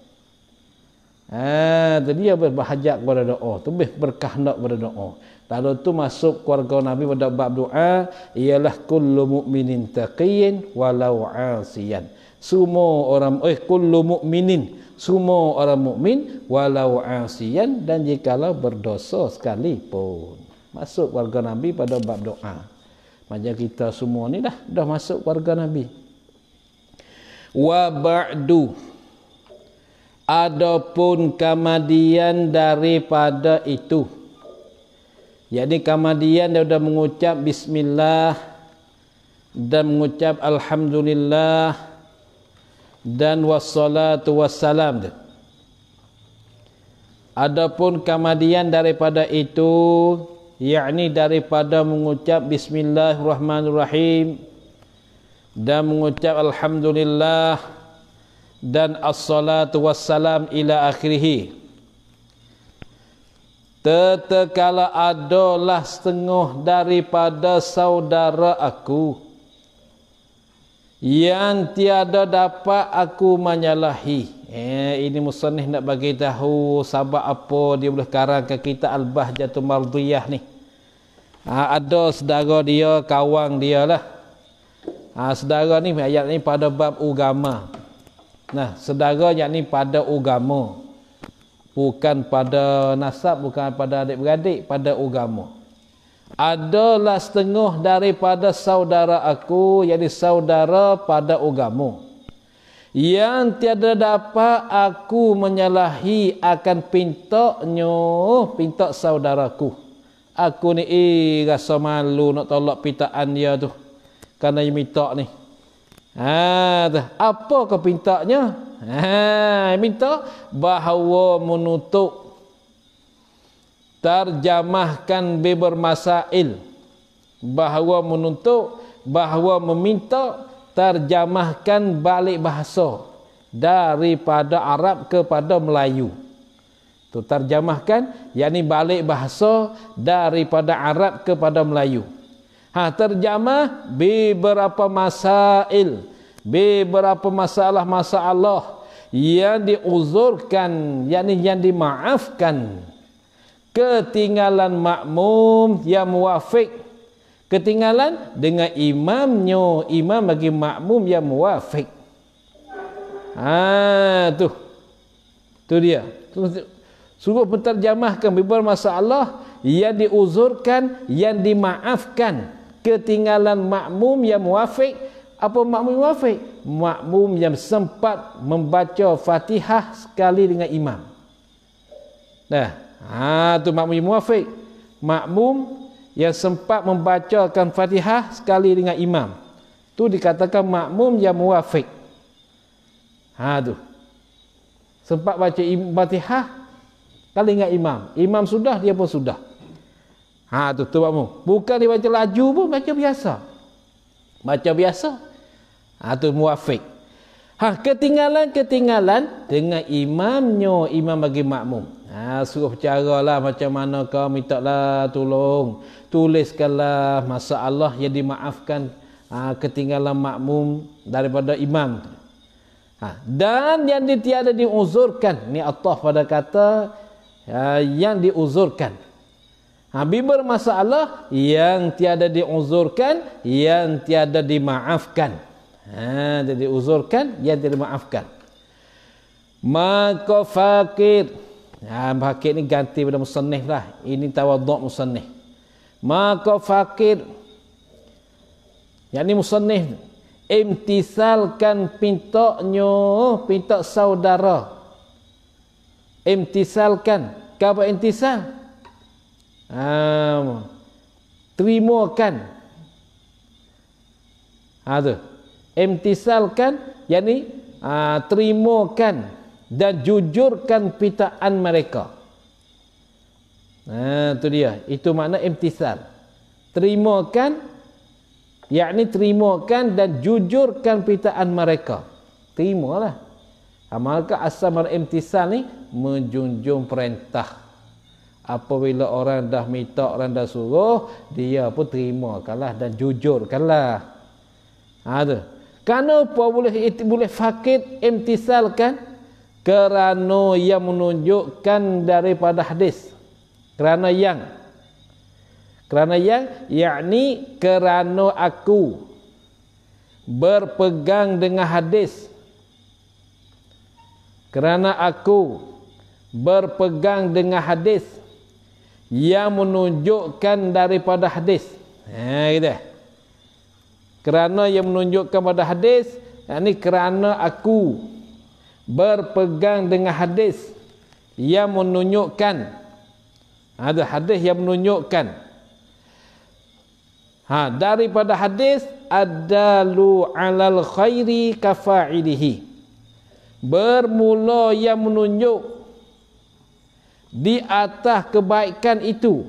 Ah, ha, dia berhajat kepada doa, terlebih berkah nak kepada doa. Lalu tu masuk keluarga Nabi pada bab doa ialah kullu mukminin taqiyyin walau asiyan. Semua orang eh kullu mukminin semua orang mukmin walau asian dan jikalau berdosa sekalipun. Masuk warga Nabi pada bab doa. Macam kita semua ni dah dah masuk warga Nabi. Wa ba'du Adapun kemudian daripada itu. Jadi kemudian dia sudah mengucap bismillah dan mengucap alhamdulillah dan wassalatu wassalam dia. Adapun kemudian daripada itu yakni daripada mengucap bismillahirrahmanirrahim dan mengucap alhamdulillah dan assalatu wassalam ila akhirih. Tetekala adalah setengah daripada saudara aku yang tiada dapat aku menyalahi eh, ini musanih nak bagi tahu sebab apa dia boleh karang ke kita albah jatuh mardiyah ni ha, ada saudara dia kawan dia lah ha, saudara ni ayat ni pada bab agama nah saudara yang ni pada agama bukan pada nasab bukan pada adik beradik pada agama adalah setengah daripada saudara aku yang saudara pada agamu yang tiada dapat aku menyalahi akan pintaknya pintak saudaraku aku ni eh rasa malu nak tolak pintaan dia tu kerana dia minta ni ha, tu. apa ke pintaknya ha, minta bahawa menutup Terjemahkan beber masail bahawa menuntut bahawa meminta terjemahkan balik bahasa daripada Arab kepada Melayu tu tarjamahkan yakni balik bahasa daripada Arab kepada Melayu ha terjemah beberapa masail beberapa masalah-masalah yang diuzurkan yakni yang dimaafkan ketinggalan makmum yang muafiq ketinggalan dengan imamnya imam bagi makmum yang muafiq ha tu tu dia suruh penterjemahkan beberapa masalah yang diuzurkan yang dimaafkan ketinggalan makmum yang muafiq apa makmum yang muafiq makmum yang sempat membaca fatihah sekali dengan imam nah Ha, tu makmum yang muafiq. Makmum yang sempat membacakan fatihah sekali dengan imam. tu dikatakan makmum yang muafiq. Ha, tu. Sempat baca fatihah sekali dengan imam. Imam sudah, dia pun sudah. Ha, tu, tu makmum. Bukan dia baca laju pun, baca biasa. Baca biasa. Ha, tu muafiq. Ha, ketinggalan-ketinggalan dengan imamnya, imam bagi makmum. Ha, suruh percara lah macam mana kau minta lah tolong. Tuliskanlah masalah yang dimaafkan ha, ketinggalan makmum daripada imam. Ha, dan yang tiada diuzurkan. Ini Allah pada kata ha, yang diuzurkan. Habib bermasalah yang tiada diuzurkan, yang tiada dimaafkan. Ha, jadi uzurkan, yang tiada dimaafkan. Maka fakir. Ha, fakir ni ganti pada musannif lah. Ini tawaduk musannif. Maka fakir. Yang ni musannif. Imtisalkan pintaknya. Pintak saudara. Imtisalkan. Kau intisal? Ha, terimakan. Ha, tu. Imtisalkan. Yang ni. Ha, terimakan. Terimakan dan jujurkan pitaan mereka. Nah, ha, tu dia. Itu makna imtisal. Terimakan yakni terimakan dan jujurkan pitaan mereka. Terimalah. Amalkan asal mar imtisal ni menjunjung perintah. Apabila orang dah minta, orang dah suruh, dia pun terimakanlah dan jujurkanlah. Ha tu. Kenapa boleh boleh fakir imtisalkan? kan? kerana yang menunjukkan daripada hadis kerana yang kerana yang yakni kerana aku berpegang dengan hadis kerana aku berpegang dengan hadis yang menunjukkan daripada hadis ha gitu eh. kerana yang menunjukkan pada hadis yakni kerana aku berpegang dengan hadis yang menunjukkan ada hadis yang menunjukkan ha daripada hadis adalu alal khairi kafa'ilihi bermula yang menunjuk di atas kebaikan itu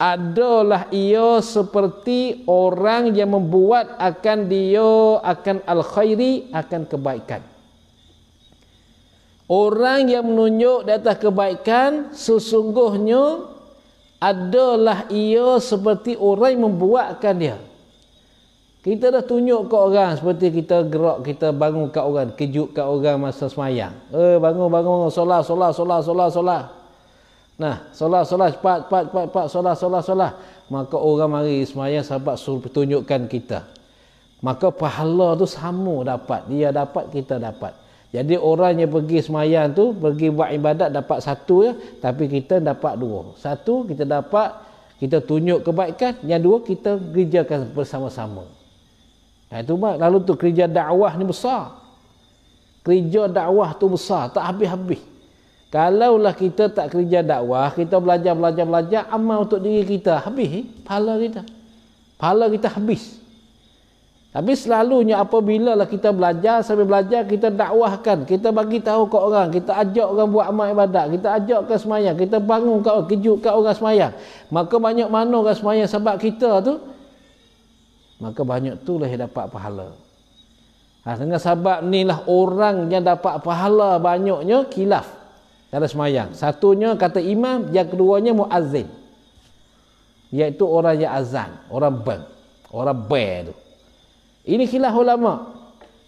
adalah ia seperti orang yang membuat akan dia akan al khairi akan kebaikan Orang yang menunjuk di atas kebaikan sesungguhnya adalah ia seperti orang yang membuatkan dia. Kita dah tunjuk ke orang seperti kita gerak, kita bangun ke orang, kejut ke orang masa semayang. Eh, bangun, bangun, bangun, solat, solat, solat, solat, solat. Nah, solat, solat, cepat, cepat, cepat, cepat, solat, solat, solat. Maka orang mari semayang sahabat suruh tunjukkan kita. Maka pahala tu sama dapat. Dia dapat, kita dapat. Jadi orang yang pergi semayan tu pergi buat ibadat dapat satu ya, tapi kita dapat dua. Satu kita dapat kita tunjuk kebaikan, yang dua kita kerjakan bersama-sama. Ha, itu mak. Lalu tu kerja dakwah ni besar. Kerja dakwah tu besar, tak habis-habis. Kalaulah kita tak kerja dakwah, kita belajar-belajar-belajar, amal untuk diri kita habis, eh? pahala kita. Pahala kita habis. Tapi selalunya apabila lah kita belajar, sambil belajar kita dakwahkan, kita bagi tahu ke orang, kita ajak orang buat amal ibadat, kita ajak ke semayang, kita bangun ke orang, kejutkan orang semayang. Maka banyak mana orang semayang sebab kita tu, maka banyak tu lah yang dapat pahala. Ha, dengan sebab ni lah orang yang dapat pahala banyaknya kilaf dalam semayang. Satunya kata imam, yang keduanya muazzin. Iaitu orang yang azan, orang bang, orang bang tu. Ini khilaf ulama.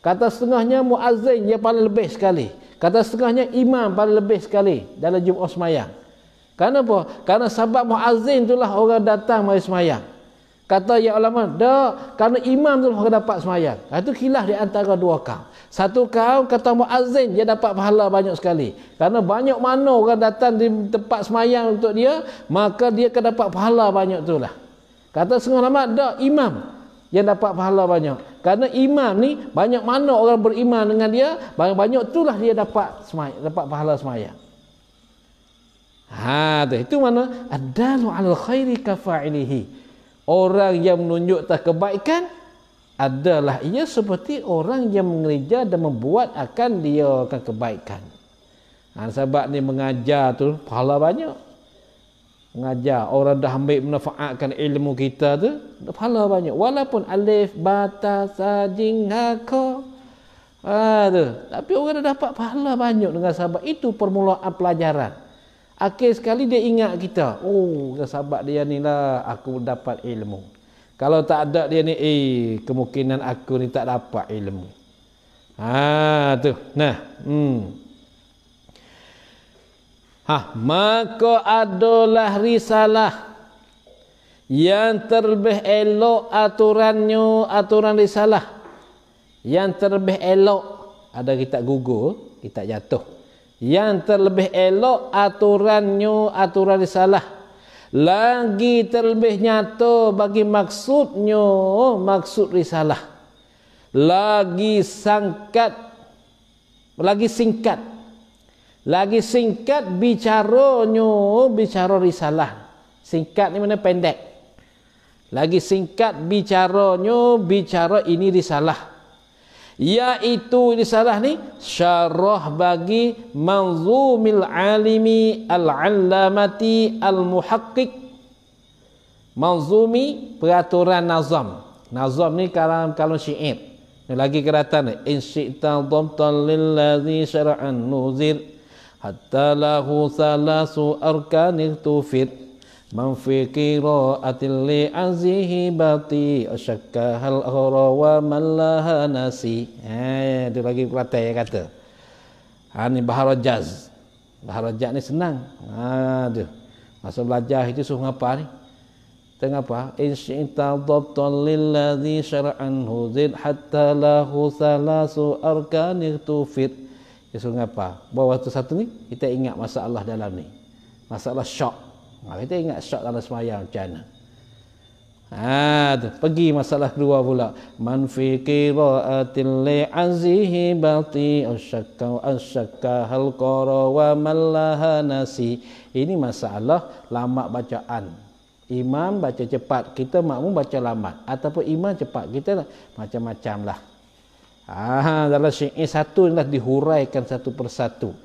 Kata setengahnya muazzin yang paling lebih sekali. Kata setengahnya imam paling lebih sekali dalam Jumaat semayang. Kenapa? Karena sebab muazzin itulah orang datang mari semayang. Kata ya ulama, dah karena imam tu orang dapat semayang. Itu khilaf di antara dua kaum. Satu kaum kata muazzin dia dapat pahala banyak sekali. Karena banyak mana orang datang di tempat semayang untuk dia, maka dia akan dapat pahala banyak itulah. Kata setengah ulama, dah imam yang dapat pahala banyak. Karena imam ni banyak mana orang beriman dengan dia, banyak-banyak itulah dia dapat semayang, dapat pahala semayang. Ha, tu, itu mana adalu al khairi kafa'ilihi. Orang yang menunjuk tak kebaikan adalah ia seperti orang yang mengerja dan membuat akan dia akan kebaikan. Ha, sahabat ni mengajar tu pahala banyak ngajar orang dah ambil manfaatkan ilmu kita tu pahala banyak walaupun alif bata sajing hako ha, tu. tapi orang dah dapat pahala banyak dengan sahabat itu permulaan pelajaran akhir sekali dia ingat kita oh dengan sahabat dia ni lah aku dapat ilmu kalau tak ada dia ni eh kemungkinan aku ni tak dapat ilmu ha tu nah hmm Ha, maka adalah risalah yang terbih elok aturannya, aturan risalah. Yang terlebih elok, ada kita gugur, kita jatuh. Yang terlebih elok aturannya, aturan risalah. Lagi terlebih nyato bagi maksudnya, maksud risalah. Lagi sangkat, lagi singkat lagi singkat bicaranya bicara risalah. Singkat ni mana pendek. Lagi singkat bicaranya bicara ini risalah. Yaitu risalah ni syarah bagi manzumil alimi al-allamati al-muhaqqiq. Manzumi peraturan nazam. Nazam ni kalam kalam syair. lagi keratan ni. In syi'ta dhamtan lillazi syara'an nuzir hatta lahu thalasu arkanil tufid man fi qira'atil li azihi bati asyakka hal ahra wa man laha nasi eh dia lagi kata ya kata ha ni baharajaz baharajaz ni senang ha dia masa belajar itu suruh ngapa ni tengah apa insyita dhabtan lilladhi syara'an hudzil hatta lahu thalasu arkanil tufid ke sungai apa buat waktu satu ni kita ingat masalah dalam ni masalah syok ha, kita ingat syok dalam semayang macam mana Ha, tu. pergi masalah kedua pula. Man fi qira'atil li'azihi bati asyakka asyakka hal qara wa mallaha nasi. Ini masalah lama bacaan. Imam baca cepat, kita makmum baca lambat ataupun imam cepat, kita macam macam Lah. Ah, dalam syair satu adalah dihuraikan satu persatu.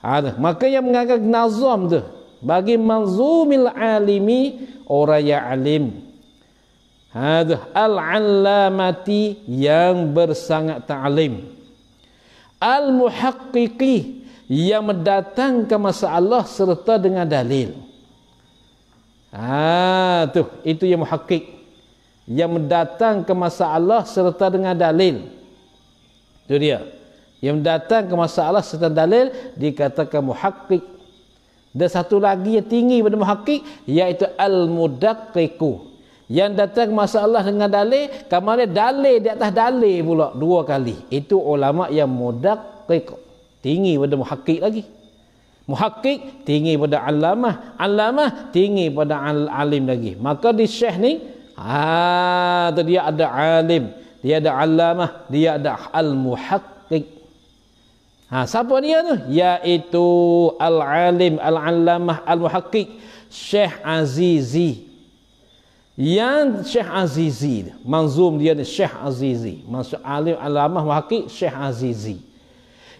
Ah, maka yang mengangkat nazam tu bagi manzumil alimi orang yang alim. Hadah ah, al-allamati yang bersangat ta'lim. Al-muhaqqiqi yang mendatangkan masalah serta dengan dalil. Ah tu itu yang muhaqqiq yang mendatangkan masalah serta dengan dalil. Itu dia. Yang datang ke masalah serta dalil dikatakan muhakkik. Dan satu lagi yang tinggi pada muhakkik iaitu al-mudaqqiqu. Yang datang masalah dengan dalil, kamarnya dalil di atas dalil pula dua kali. Itu ulama yang mudaqqiq. Tinggi pada muhakkik lagi. Muhakkik tinggi pada alamah. Alamah tinggi pada al alim lagi. Maka di syekh ni, ah, tu dia ada alim dia ada alamah dia ada al muhaqqiq ha siapa dia tu Yaitu al alim al alamah al muhaqqiq Syekh Azizi yang Syekh Azizi manzum dia ni Syekh Azizi maksud alim alamah muhaqqiq Syekh Azizi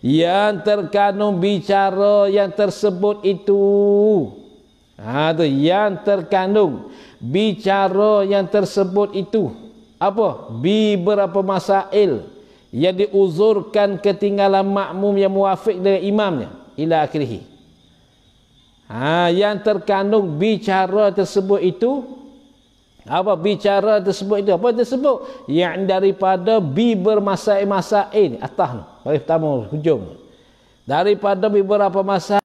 yang terkandung bicara yang tersebut itu ha tu yang terkandung bicara yang tersebut itu apa bi berapa masail yang diuzurkan ketinggalan makmum yang muafik dengan imamnya ila akhirih ha yang terkandung bicara tersebut itu apa bicara tersebut itu apa tersebut yang daripada bi bermasail-masail atas ni bagi pertama hujung daripada beberapa masa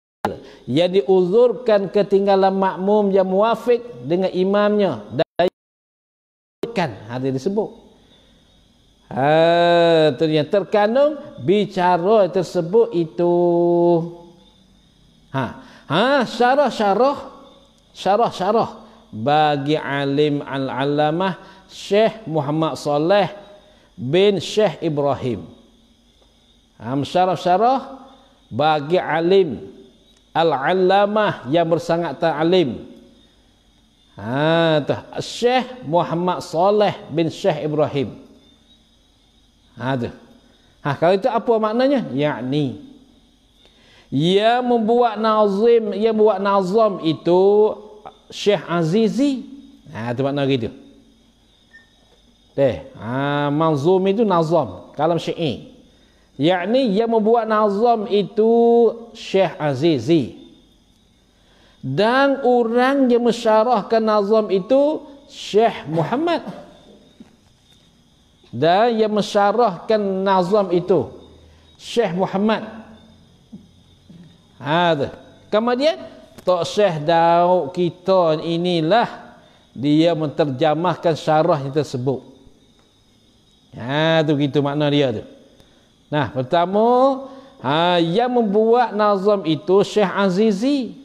yang diuzurkan ketinggalan makmum yang muafik dengan imamnya disebutkan ada ha, disebut ha, ternyata terkandung bicara tersebut itu ha ha syarah syarah syarah syarah bagi alim al-alamah Syekh Muhammad Saleh bin Syekh Ibrahim. Ha, syarah-syarah bagi alim al-alamah yang bersangat ta'alim. Ta Ha tu Syekh Muhammad Saleh bin Syekh Ibrahim. Ha tu. Ha kalau itu apa maknanya? Yakni ia membuat nazim, ia buat nazam itu Syekh Azizi. Ha tu makna gitu. Teh, ha manzum itu nazam, kalam syi'i. Yakni ia membuat nazam itu Syekh Azizi dan orang yang mesyarahkan nazam itu Syekh Muhammad dan yang mesyarahkan nazam itu Syekh Muhammad Ada. Ha, kemudian Tok Syekh Daud kita inilah dia menerjemahkan syarah yang tersebut ha tu gitu makna dia tu nah pertama ha, yang membuat nazam itu Syekh Azizi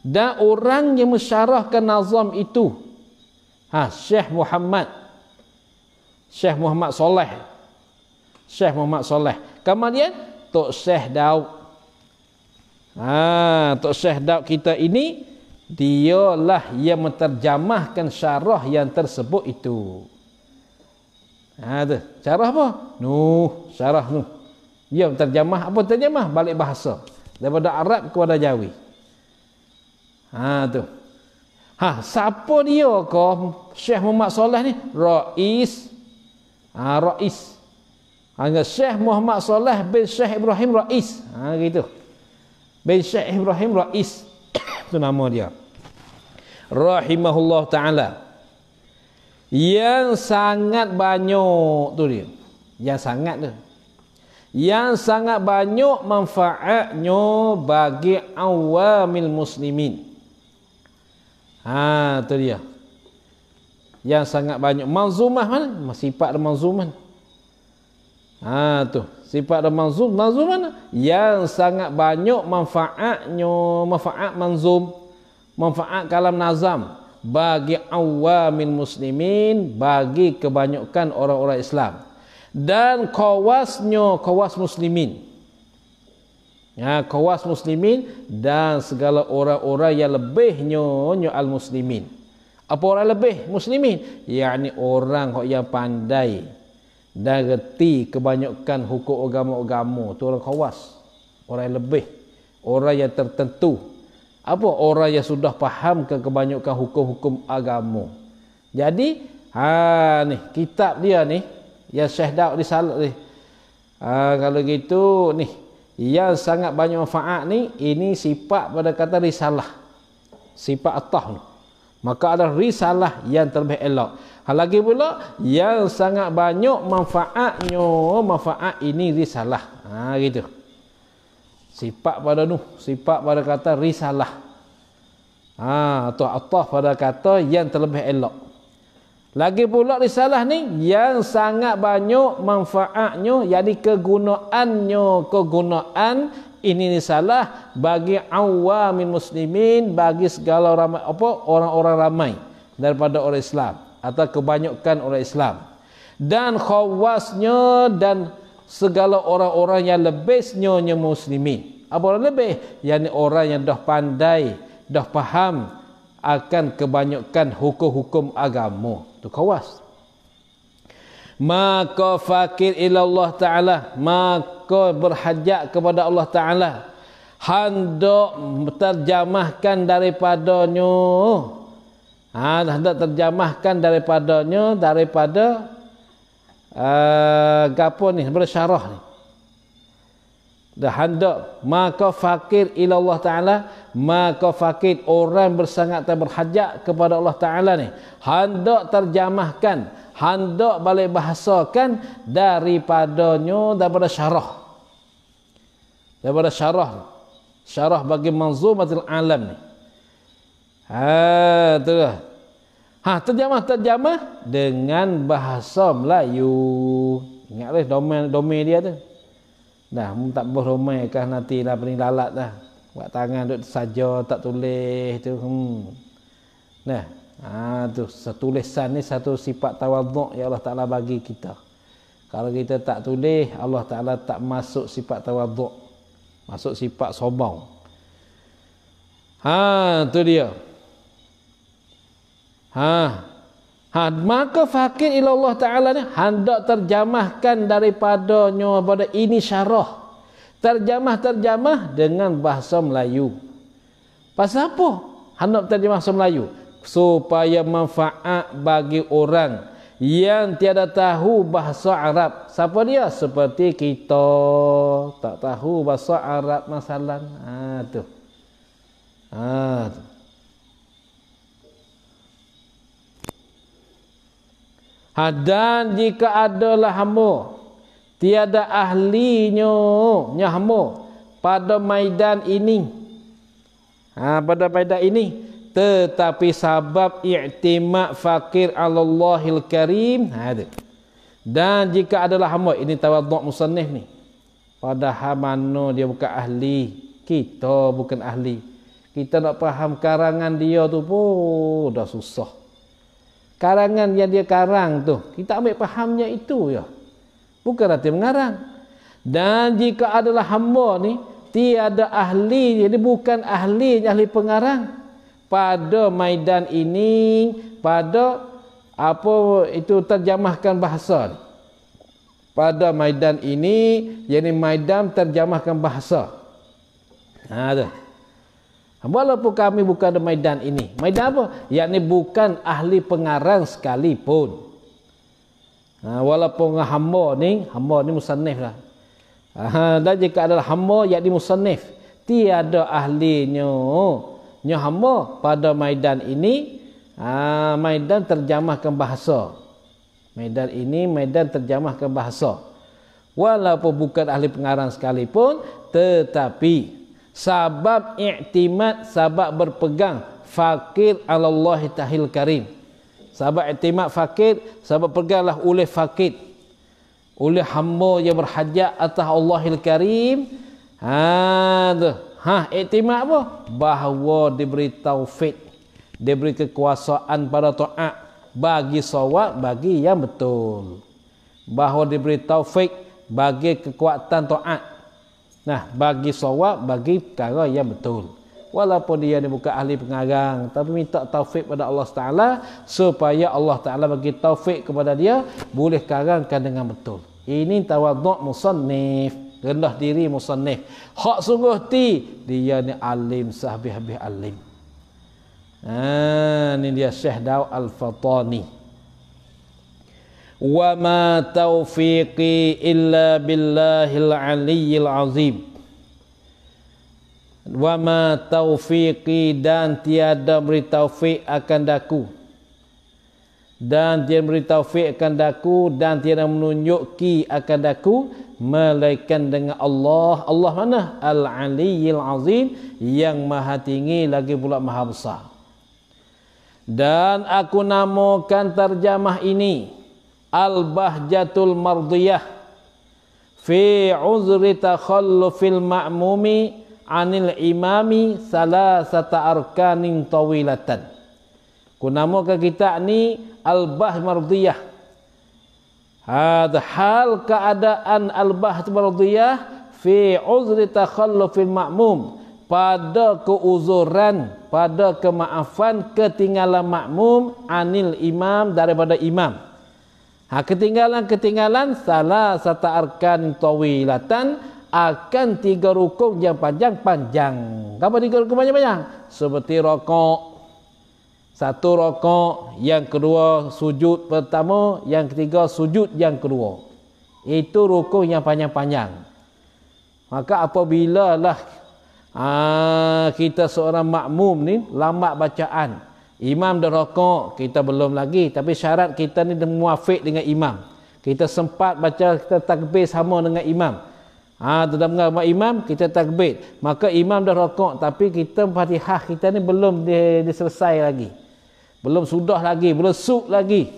dan orang yang mensyarahkan nazam itu ha Syekh Muhammad Syekh Muhammad Soleh Syekh Muhammad Soleh kemudian Tok Syekh Daud ha Tok Syekh Daud kita ini dialah yang menterjemahkan syarah yang tersebut itu ha syarah apa nuh syarah nuh dia ya, menterjemah apa terjemah balik bahasa daripada Arab kepada Jawi Ha tu. Ha siapa dia ke Syekh Muhammad Saleh ni? Rais. Ha Rais. Hanya Syekh Muhammad Saleh bin Syekh Ibrahim Rais. Ha gitu. Bin Syekh Ibrahim Rais. tu nama dia. Rahimahullah taala. Yang sangat banyak tu dia. Yang sangat tu. Yang sangat banyak manfaatnya bagi awamil muslimin. Ha tu dia. Yang sangat banyak manzumah mana? Sifat manzumah. Ha tu. Sifat manzum manzum mana? Yang sangat banyak manfaatnya manfaat manzum manfaat kalam nazam bagi awamin muslimin bagi kebanyakan orang-orang Islam dan kawasnya kawas muslimin ya kawas muslimin dan segala orang-orang yang lebih nyonya al muslimin apa orang lebih muslimin yakni orang yang pandai dan reti kebanyakan hukum agama-agama tu orang kawas orang yang lebih orang yang tertentu apa orang yang sudah faham ke kebanyakan hukum-hukum agama jadi ha ni kitab dia ni yang Syekh Daud Risalah ni ha, kalau gitu ni yang sangat banyak manfaat ni ini sifat pada kata risalah sifat atah ni maka ada risalah yang terlebih elok hal lagi pula yang sangat banyak manfaatnya manfaat ini risalah ha gitu sifat pada nu sifat pada kata risalah ha atau atah pada kata yang terlebih elok lagi pula risalah ni yang sangat banyak manfaatnya yakni kegunaannya kegunaan ini risalah bagi awamin muslimin bagi segala ramai apa orang-orang ramai daripada orang Islam atau kebanyakan orang Islam dan khawasnya dan segala orang-orang yang lebihnya senyonya muslimin apa orang lebih yakni orang yang dah pandai dah faham akan kebanyakan hukum-hukum agama tu khawas maka fakir ila Allah taala maka berhajat kepada Allah taala hendak terjemahkan daripadanya ha hendak terjemahkan daripadanya daripada uh, gapo ni bersyarah ni dah hendak maka fakir ila Allah taala maka fakir orang bersangat tak berhajat kepada Allah taala ni hendak terjemahkan, hendak balik bahasakan daripadanya daripada syarah daripada syarah syarah bagi manzumatul alam ni ha tu lah. ha terjemah terjemah dengan bahasa Melayu ingat leh domain domain dia tu Dah, tak boleh romai kah nanti lah pening lalat dah. Buat tangan duk saja tak tulis tu. Hmm. Nah, ha, tu setulisan ni satu sifat tawaduk yang Allah Ta'ala bagi kita. Kalau kita tak tulis, Allah Ta'ala tak masuk sifat tawaduk. Masuk sifat sombong. Ha, tu dia. Ha, Ha, maka fakir ila Allah Ta'ala ni hendak terjamahkan daripada pada ini syarah. Terjamah-terjamah dengan bahasa Melayu. Pasal apa? Hendak terjemah bahasa Melayu. Supaya manfaat bagi orang yang tiada tahu bahasa Arab. Siapa dia? Seperti kita tak tahu bahasa Arab masalah. Ha, tu. Ha, tu. dan jika adalah hamba tiada ahlinya nya pada maidan ini. Ha, pada maidan ini tetapi sebab i'timad fakir Allahil Karim. Ha, dan jika adalah hamba ini tawadhu' musannif ni. pada mana dia bukan ahli, kita bukan ahli. Kita nak faham karangan dia tu pun dah susah karangan yang dia karang tu kita ambil pahamnya itu ya bukan rata mengarang dan jika adalah hamba ni tiada ahli jadi bukan ahli ahli pengarang pada maidan ini pada apa itu terjemahkan bahasa ni. pada maidan ini jadi maidan terjemahkan bahasa ha tu Walaupun kami bukan di maidan ini. Maidan apa? Yang ini bukan ahli pengarang sekalipun. Ha, walaupun hamba ni, hamba ni musanif lah. Ha, dan jika adalah hamba yang ini musanif. Tiada ahlinya. Nya hamba pada maidan ini. Ha, maidan terjamahkan bahasa. Maidan ini maidan terjamahkan bahasa. Walaupun bukan ahli pengarang sekalipun. Tetapi sabab i'timad sabab berpegang fakir Allah tahil karim sabab i'timad fakir sabab pegalah oleh fakir oleh hamba yang berhajat atas Allahil Karim ha tu ha iktimat apa bahawa diberi taufik diberi kekuasaan pada taat bagi sawab bagi yang betul bahawa diberi taufik bagi kekuatan taat Nah, bagi sawab, bagi perkara yang betul. Walaupun dia ni bukan ahli pengarang, tapi minta taufik pada Allah Taala supaya Allah Taala bagi taufik kepada dia boleh karangkan dengan betul. Ini tawaduk musannif, rendah diri musannif. Hak sungguh ti dia ni alim sahbih-habih alim. Ah, ini dia Syekh Daud Al-Fatani wa ma taufiqi illa billahil aliyyil azim wa ma taufiqi dan tiada beri taufik akan daku dan tiada beri taufik akan daku dan tiada menunjukki akan daku melainkan dengan Allah Allah mana al aliyyil azim yang maha tinggi lagi pula maha besar dan aku namakan terjemah ini Al-Bahjatul Mardiyah Fi uzri takhallufil ma'mumi Anil imami Salasata arkanin tawilatan Kunamukah kita ni Al-Bah Mardiyah Hal keadaan Al-Bah Mardiyah Fi uzri takhallufil ma'mum Pada keuzuran Pada kemaafan Ketinggalan makmum Anil imam daripada imam Ha, ketinggalan-ketinggalan salah satu arkan tawilatan akan tiga rukun yang panjang-panjang. Apa tiga rukun panjang-panjang? Seperti rokok. Satu rokok, yang kedua sujud pertama, yang ketiga sujud yang kedua. Itu rukun yang panjang-panjang. Maka apabila lah ha, kita seorang makmum ni lambat bacaan, Imam dah rokok, kita belum lagi. Tapi syarat kita ni dah muafiq dengan imam. Kita sempat baca kita takbir sama dengan imam. Ha, tetap dengan imam, kita takbir. Maka imam dah rokok, tapi kita fatihah kita ni belum diselesai lagi. Belum sudah lagi, belum suk lagi.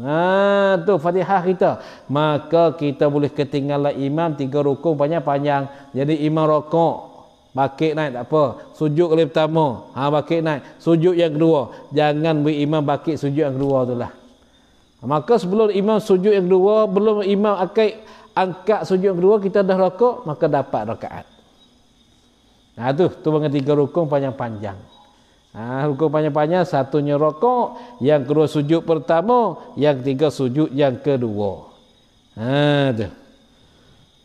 Ha, tu fatihah kita. Maka kita boleh ketinggalan imam tiga rukun panjang panjang. Jadi imam rokok, Bakit naik tak apa. Sujud kali pertama. Ha bakit naik. Sujud yang kedua. Jangan imam bakit sujud yang kedua tu lah. Maka sebelum imam sujud yang kedua, belum imam akai angkat sujud yang kedua, kita dah rokok, maka dapat rokaat. Nah ha, tu, tu dengan tiga rukun panjang-panjang. Ah, rukun panjang-panjang, satunya rokok, yang kedua sujud pertama, yang ketiga sujud yang kedua. Ha, tu.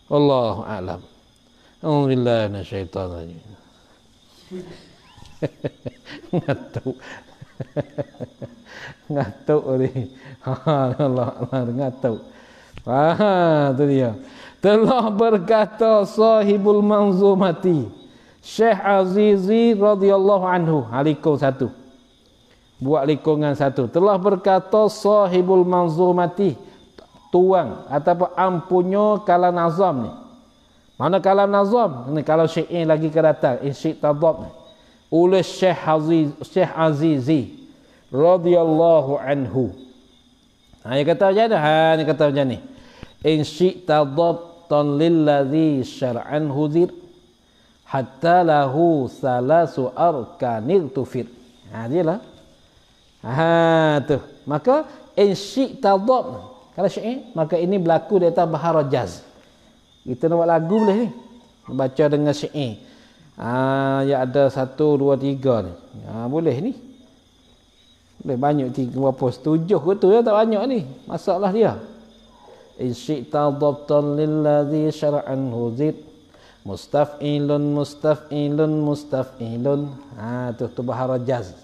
Allah Alam. Allahu بالله من الشيطان Ngatu ما تو Allah تو ngatu. الله tu dia. telah berkata sahibul manzumati Syekh Azizi radhiyallahu anhu haliko satu buat likungan satu telah berkata sahibul manzumati tuang ataupun ampunyo kala nazam ni mana kalam nazam? Ini kalau syair lagi ke datang. Ini eh, syair tadab. Ulis Syekh Aziz, Syekh Azizi. Radiyallahu anhu. Ha, dia kata macam ni, Ha, dia kata macam ni. In syi'ta dhabtan lillazi syar'an huzir hatta lahu salasu arkanil tufir. Ha, dia Ha, tu. Maka, in syi'ta dhab. Kalau syi'in, maka ini berlaku di atas bahara jazz. Kita nak buat lagu boleh ni. Baca dengan syair. Ha, ah, ya ada satu, dua, tiga ni. Ha, boleh ni. Boleh banyak tiga, berapa? Setujuh ke tu ya, tak banyak ni. Masalah dia. Insyikta dhabtan lilladhi syara'an huzid. Mustaf'ilun, mustaf'ilun, mustaf'ilun. Ha, tu, tu baharajaz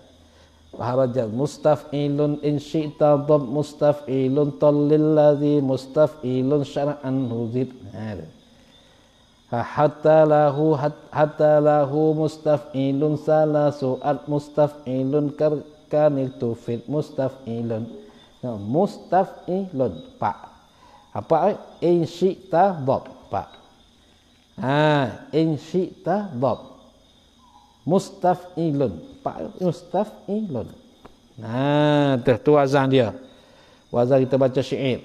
harajat mustafilun in syi'ta dhab mustafilun talil ladzi mustafilun syara'an huzib ha, hatta lahu hatta lahu mustafilun salasu al mustafilun kar kanil tufil mustafilun nah ha, mustafilun pak apa ha, eh? in syi'ta dhab pak ha in dhab mustafilun pak mustafilun nah tu, tu azan dia wazan kita baca syair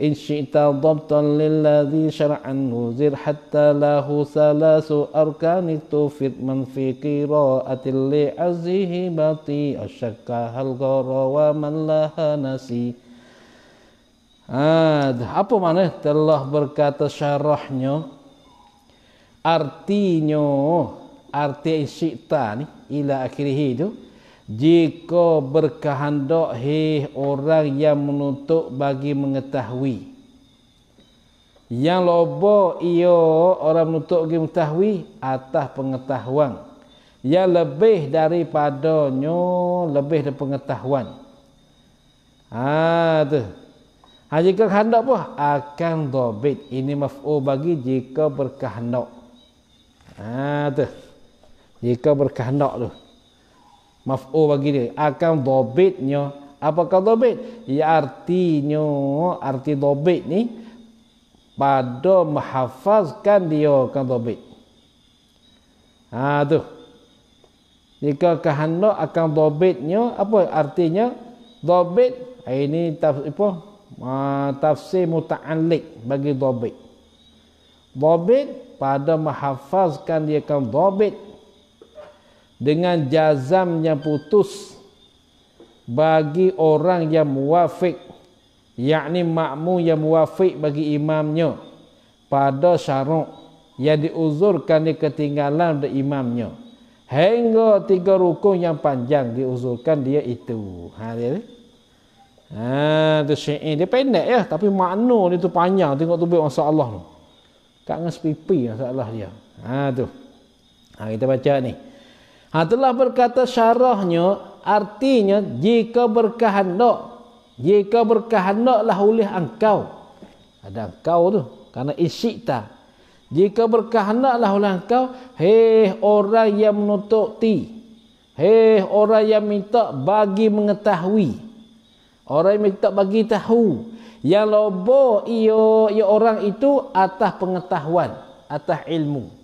in syi'ta dhabtan lilladhi syara'an nuzir hatta lahu salasu itu tufid man fi qira'atil li'azihi bati asyakka hal ghara wa man laha nasi Ah, apa mana? telah berkata syarahnya? Artinya arti syikta ni ila akhirih tu jika berkehendak hi orang yang menuntut bagi mengetahui yang lobo io orang menuntut bagi mengetahui atas pengetahuan yang lebih daripada daripadanya lebih daripada pengetahuan ha tu ha jika kehendak pun akan dobit ini maf'ul bagi jika berkehendak ah ha, tu jika berkehendak tu maf'u bagi dia akan dhabitnya apakah dobit? Ia ya artinya arti dobit ni pada menghafazkan dia akan dobit. ha tu jika kehendak akan dhabitnya apa artinya dobit? Eh, ini taf, apa ha, tafsir muta'alliq bagi dobit. Dobit pada menghafazkan dia akan dobit dengan jazamnya putus bagi orang yang muafik, yakni makmum yang muafik bagi imamnya pada syarat yang diuzurkan dia ketinggalan dari imamnya hingga tiga rukun yang panjang diuzurkan dia itu ha dia ha tu syair dia pendek ya tapi makna dia tu panjang tengok tu bab masya-Allah tu tak ngas pipi masya-Allah dia ha tu ha kita baca ni Itulah ha, berkata syarahnya artinya jika berkehendak jika berkehendaklah oleh engkau ada engkau tu kerana isyikta jika berkehendaklah oleh engkau heh orang yang menutup ti heh orang yang minta bagi mengetahui orang yang minta bagi tahu yang lobo ia, ia orang itu atas pengetahuan atas ilmu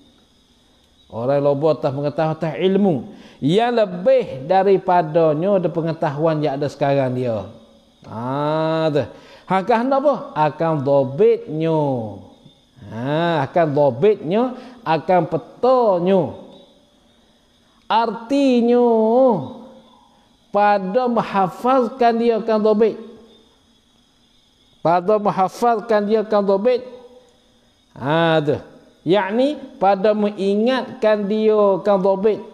Orang lobo tak mengetahui tak ilmu yang lebih daripadanya ada pengetahuan yang ada sekarang dia. Ah, tu. Hak apa? Akan dobitnya. Ha, akan dobitnya, akan petonyo. Artinya pada menghafalkan dia akan dobit. Pada menghafalkan dia akan dobit. Ha tu yakni pada mengingatkan dia kan dhabit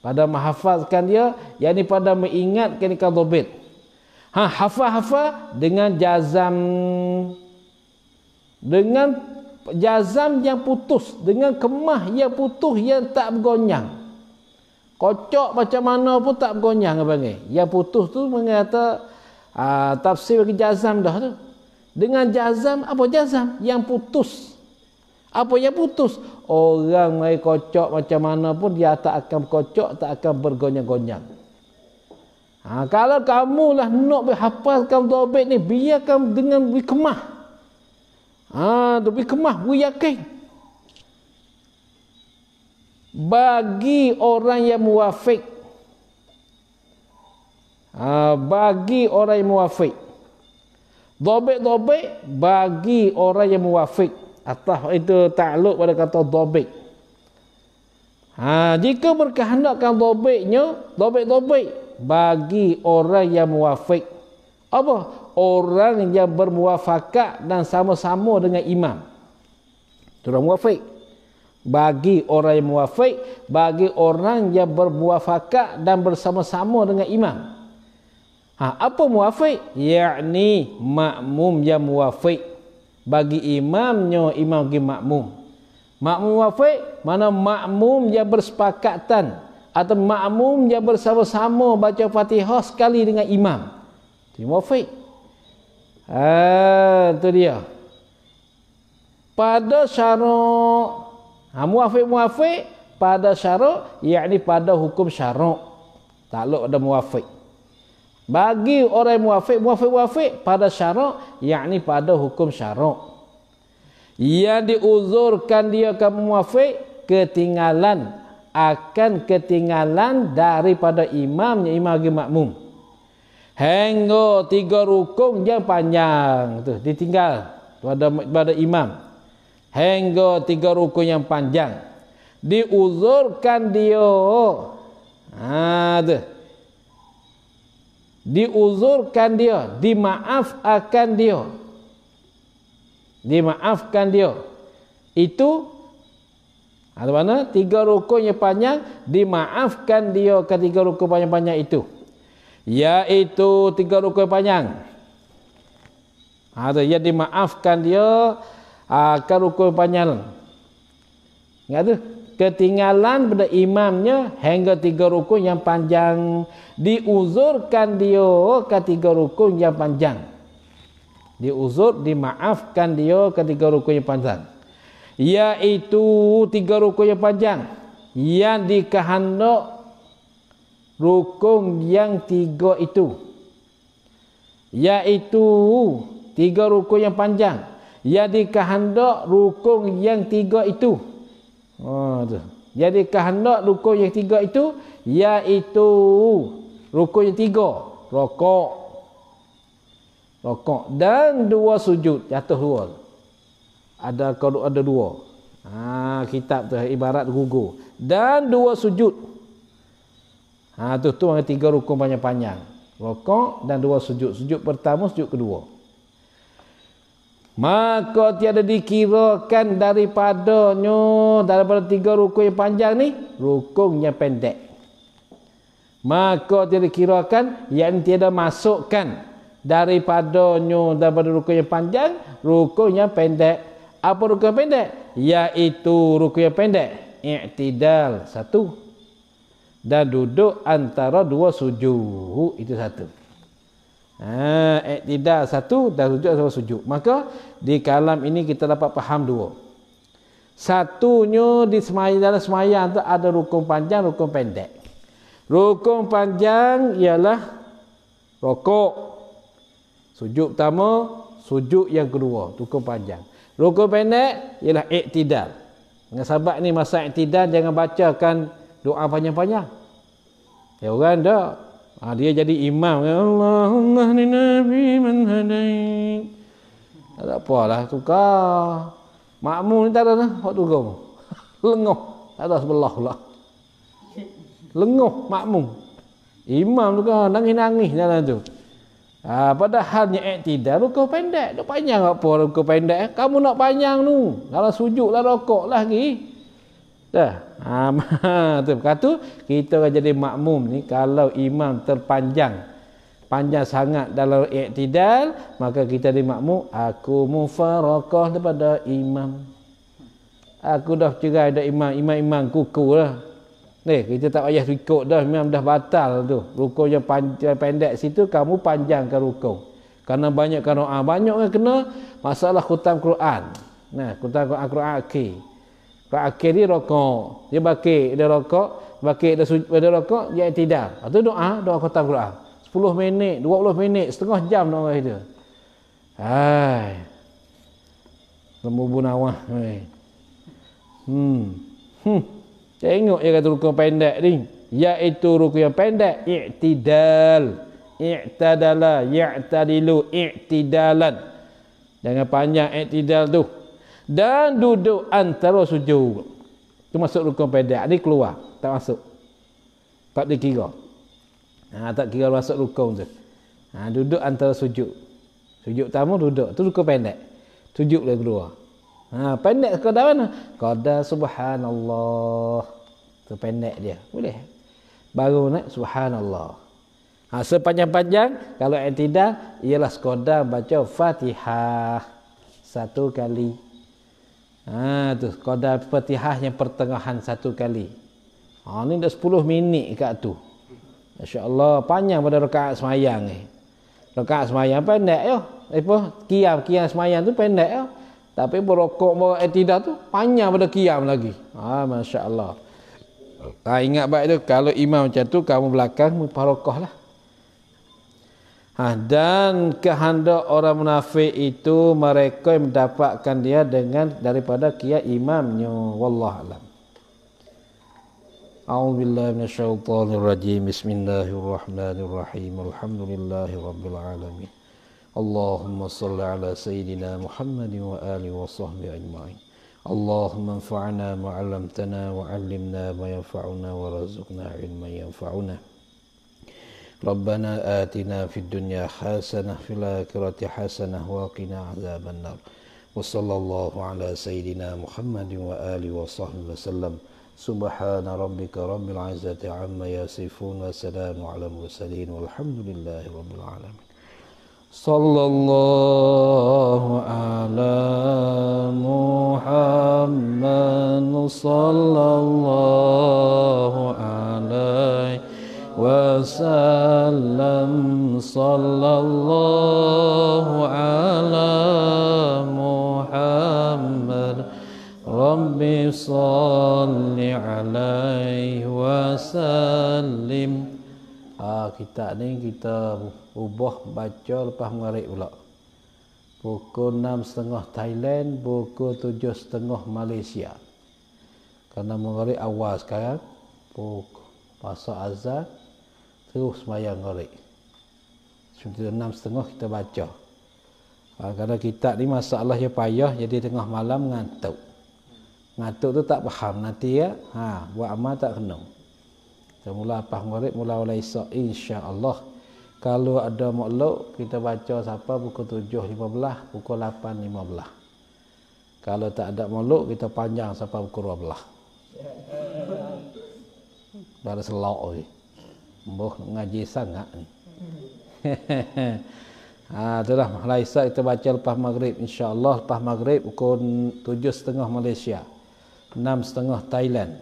pada menghafazkan dia yakni pada mengingatkan kan dhabit ha hafal hafal dengan jazam dengan jazam yang putus dengan kemah yang putus yang tak bergonyang kocok macam mana pun tak bergonyang apa ni yang putus tu mengata uh, tafsir bagi jazam dah tu dengan jazam apa jazam yang putus apa yang putus? Orang mai kocok macam mana pun dia tak akan kocok, tak akan bergonyang-gonyang. Ha, kalau kamu lah nak berhafalkan tobat ni, biarkan dengan berkemah. Ha, tu berkemah, beryakin. Bagi orang yang muafiq. Ha, bagi orang yang muafiq. Dobek-dobek bagi orang yang muafiq. Atah itu takluk pada kata dobek. Ha, jika berkehendakkan dobeknya, dobek-dobek bagi orang yang muafiq. Apa? Orang yang bermuafakat dan sama-sama dengan imam. Itu orang muafiq. Bagi orang yang muafiq, bagi orang yang bermuafakat dan bersama-sama dengan imam. Ha, apa muafiq? Ya'ni makmum yang muafiq bagi imamnya imam bagi makmum makmum wafiq mana makmum yang bersepakatan atau makmum yang bersama-sama baca fatihah sekali dengan imam itu wafiq ha, itu dia pada syarat ha, muafiq muafiq pada syarat yakni pada hukum syarat tak ada muafiq bagi orang muafiq muafiq muafiq pada syarak yakni pada hukum syarak ia diuzurkan dia kamu muafiq ketinggalan akan ketinggalan daripada imamnya imam bagi makmum hingga tiga rukun yang panjang tu ditinggal pada pada imam hingga tiga rukun yang panjang diuzurkan dia ha tu diuzurkan dia, dimaafkan dia. Dimaafkan dia. Itu ada mana? Tiga rukunnya panjang dimaafkan dia ketiga rukun panjang-panjang itu. Yaitu tiga rukun panjang. Ada yang dimaafkan dia akan ah, rukun panjang. Ingat tu? ketinggalan benda imamnya hingga tiga rukun yang panjang diuzurkan dia ke tiga rukun yang panjang diuzur dimaafkan dia ke tiga rukun yang panjang yaitu tiga rukun yang panjang yang dikehendak rukun yang tiga itu yaitu tiga rukun yang panjang yang dikehendak rukun yang tiga itu Oh, Jadi kehendak rukun yang tiga itu iaitu rukun yang tiga, rokok. Rokok dan dua sujud, jatuh dua. Ada kalau ada dua. Ha, kitab tu ibarat gugu Dan dua sujud. Ha, tu tu tiga rukun panjang-panjang. Rokok dan dua sujud. Sujud pertama, sujud kedua. Maka tiada dikirakan daripadanya daripada tiga rukun yang panjang ni rukun yang pendek. Maka tiada dikirakan yang tiada masukkan daripada daripadanya daripada rukun yang panjang rukun yang pendek. Apa rukun pendek? Yaitu rukun yang pendek. I'tidal satu. Dan duduk antara dua sujud. Itu Satu. Ha, iktidal satu dan sujud sama sujud. Maka di kalam ini kita dapat faham dua. Satunya di semayang, dalam semayang tu ada rukun panjang, rukun pendek. Rukun panjang ialah rokok. Sujud pertama, sujud yang kedua, rukun panjang. Rukun pendek ialah iktidal. Dengan sahabat ni masa iktidal jangan bacakan doa panjang-panjang. Ya orang dah Ha, dia jadi imam. Ya Allah, Allah ni Nabi man hadai. Tak apa lah, tukar. Makmum ni tak ada lah, waktu kau. Lenguh, tak ada sebelah pula. Lenguh makmur Imam tu kan, nangis-nangis jalan tu. Ha, ah, padahalnya iktidar, rukuh pendek. Dia panjang apa rukuh pendek? Kamu nak panjang tu. Kalau sujud lah, rokok lah lagi. Dah. Ha, tu. Kata tu kita akan jadi makmum ni kalau imam terpanjang. Panjang sangat dalam iktidal, maka kita jadi makmum. Aku mufarakah kepada imam. Aku dah cerai dah imam. Imam-imam kuku lah. Eh, kita tak payah ikut dah. Imam dah batal tu. Rukun yang panjang, pendek situ, kamu panjangkan rukun. Karena banyak kena. Banyak kena masalah khutam Quran. Nah, khutam Quran, Quran, okay. Pak akhir dia rokok. Dia baki dia rokok. baki dia, suj- dia rokok. Dia tidak. Atau ah, doa. Doa kota Quran. 10 minit. 20 minit. Setengah jam doa itu. Hai. Lembu bunawah. Hmm. Hmm. Tengok je kata rukun pendek ni. Iaitu rukun yang pendek. I'tidal. I'tadala. I'tadilu. I'tidalan. Jangan panjang i'tidal tu dan duduk antara sujud itu masuk rukun pendek Ini keluar tak masuk tak dikira ha, tak kira masuk rukun tu ha, duduk antara sujud sujud pertama duduk itu rukun pendek sujud lagi keluar. ha, pendek ke dah mana qada subhanallah itu pendek dia boleh baru naik subhanallah ha, sepanjang-panjang kalau yang tidak ialah sekadar baca fatihah satu kali Ha tu qada Fatihah yang pertengahan satu kali. Ha ni dah 10 minit kat tu. Masya-Allah panjang pada rakaat semayang ni. Rakaat semayang pendek yo. Eh, apa kiam kiam semayang tu pendek yo. Tapi berokok mau etidah eh, tu panjang pada kiam lagi. Ha masya-Allah. Ha, ingat baik tu kalau imam macam tu kamu belakang mu lah. Ha, dan kehendak orang munafik itu mereka yang mendapatkan dia dengan daripada kia imamnya wallahu alam. A'udzu billahi minasyaitonir rajim. Bismillahirrahmanirrahim. Alhamdulillahirabbil Allahumma salli ala Sayyidina Muhammad wa ali wa sahbi ajmain. Allahumma anfa'na ma 'allamtana wa 'allimna ma yanfa'una wa razuqna 'ilman yanfa'una. ربنا آتنا في الدنيا حسنة في الآخرة حسنة وقنا عذاب النار وصلى الله على سيدنا محمد وآله وصحبه وسلم سبحان ربك رب العزة عما يصفون وسلام على المرسلين والحمد لله رب العالمين صلى الله على محمد صلى الله عليه وسلم Sallallahu الله على محمد رب alaihi عليه وسلم Ah kita ni kita ubah baca lepas mengarik pula. Pukul 6.30 Thailand, pukul 7.30 Malaysia. Karena mengarik awal sekarang, Buku pasal azan, terus semayang gharib. Sebelum enam setengah kita baca. Ha, kalau kita ni masalahnya payah jadi tengah malam ngantuk. Ngantuk tu tak faham nanti ya. Ha, buat amal tak kena. Kita mula apa ngorek mula wala isa insya-Allah. Kalau ada makhluk kita baca siapa pukul 7.15, pukul 8.15. Kalau tak ada makhluk kita panjang sampai pukul 12. Baru selok oi boh ngaji sangat ni. ha, itulah Malaysia kita baca lepas maghrib insya-Allah lepas maghrib pukul 7.30 Malaysia. 6.30 Thailand.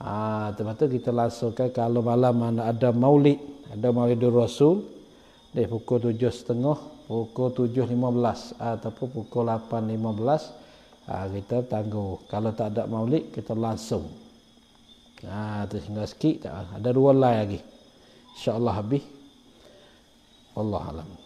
Ha, tempat tu kita langsungkan kalau malam mana ada maulid, ada maulidur rasul, dari pukul 7.30, pukul 7.15 ataupun pukul 8.15 ha, kita tangguh. Kalau tak ada maulid, kita langsung. Ah ha, tersinggal sikit tak ada dua line lagi. Insya-Allah habis. Wallahu alam.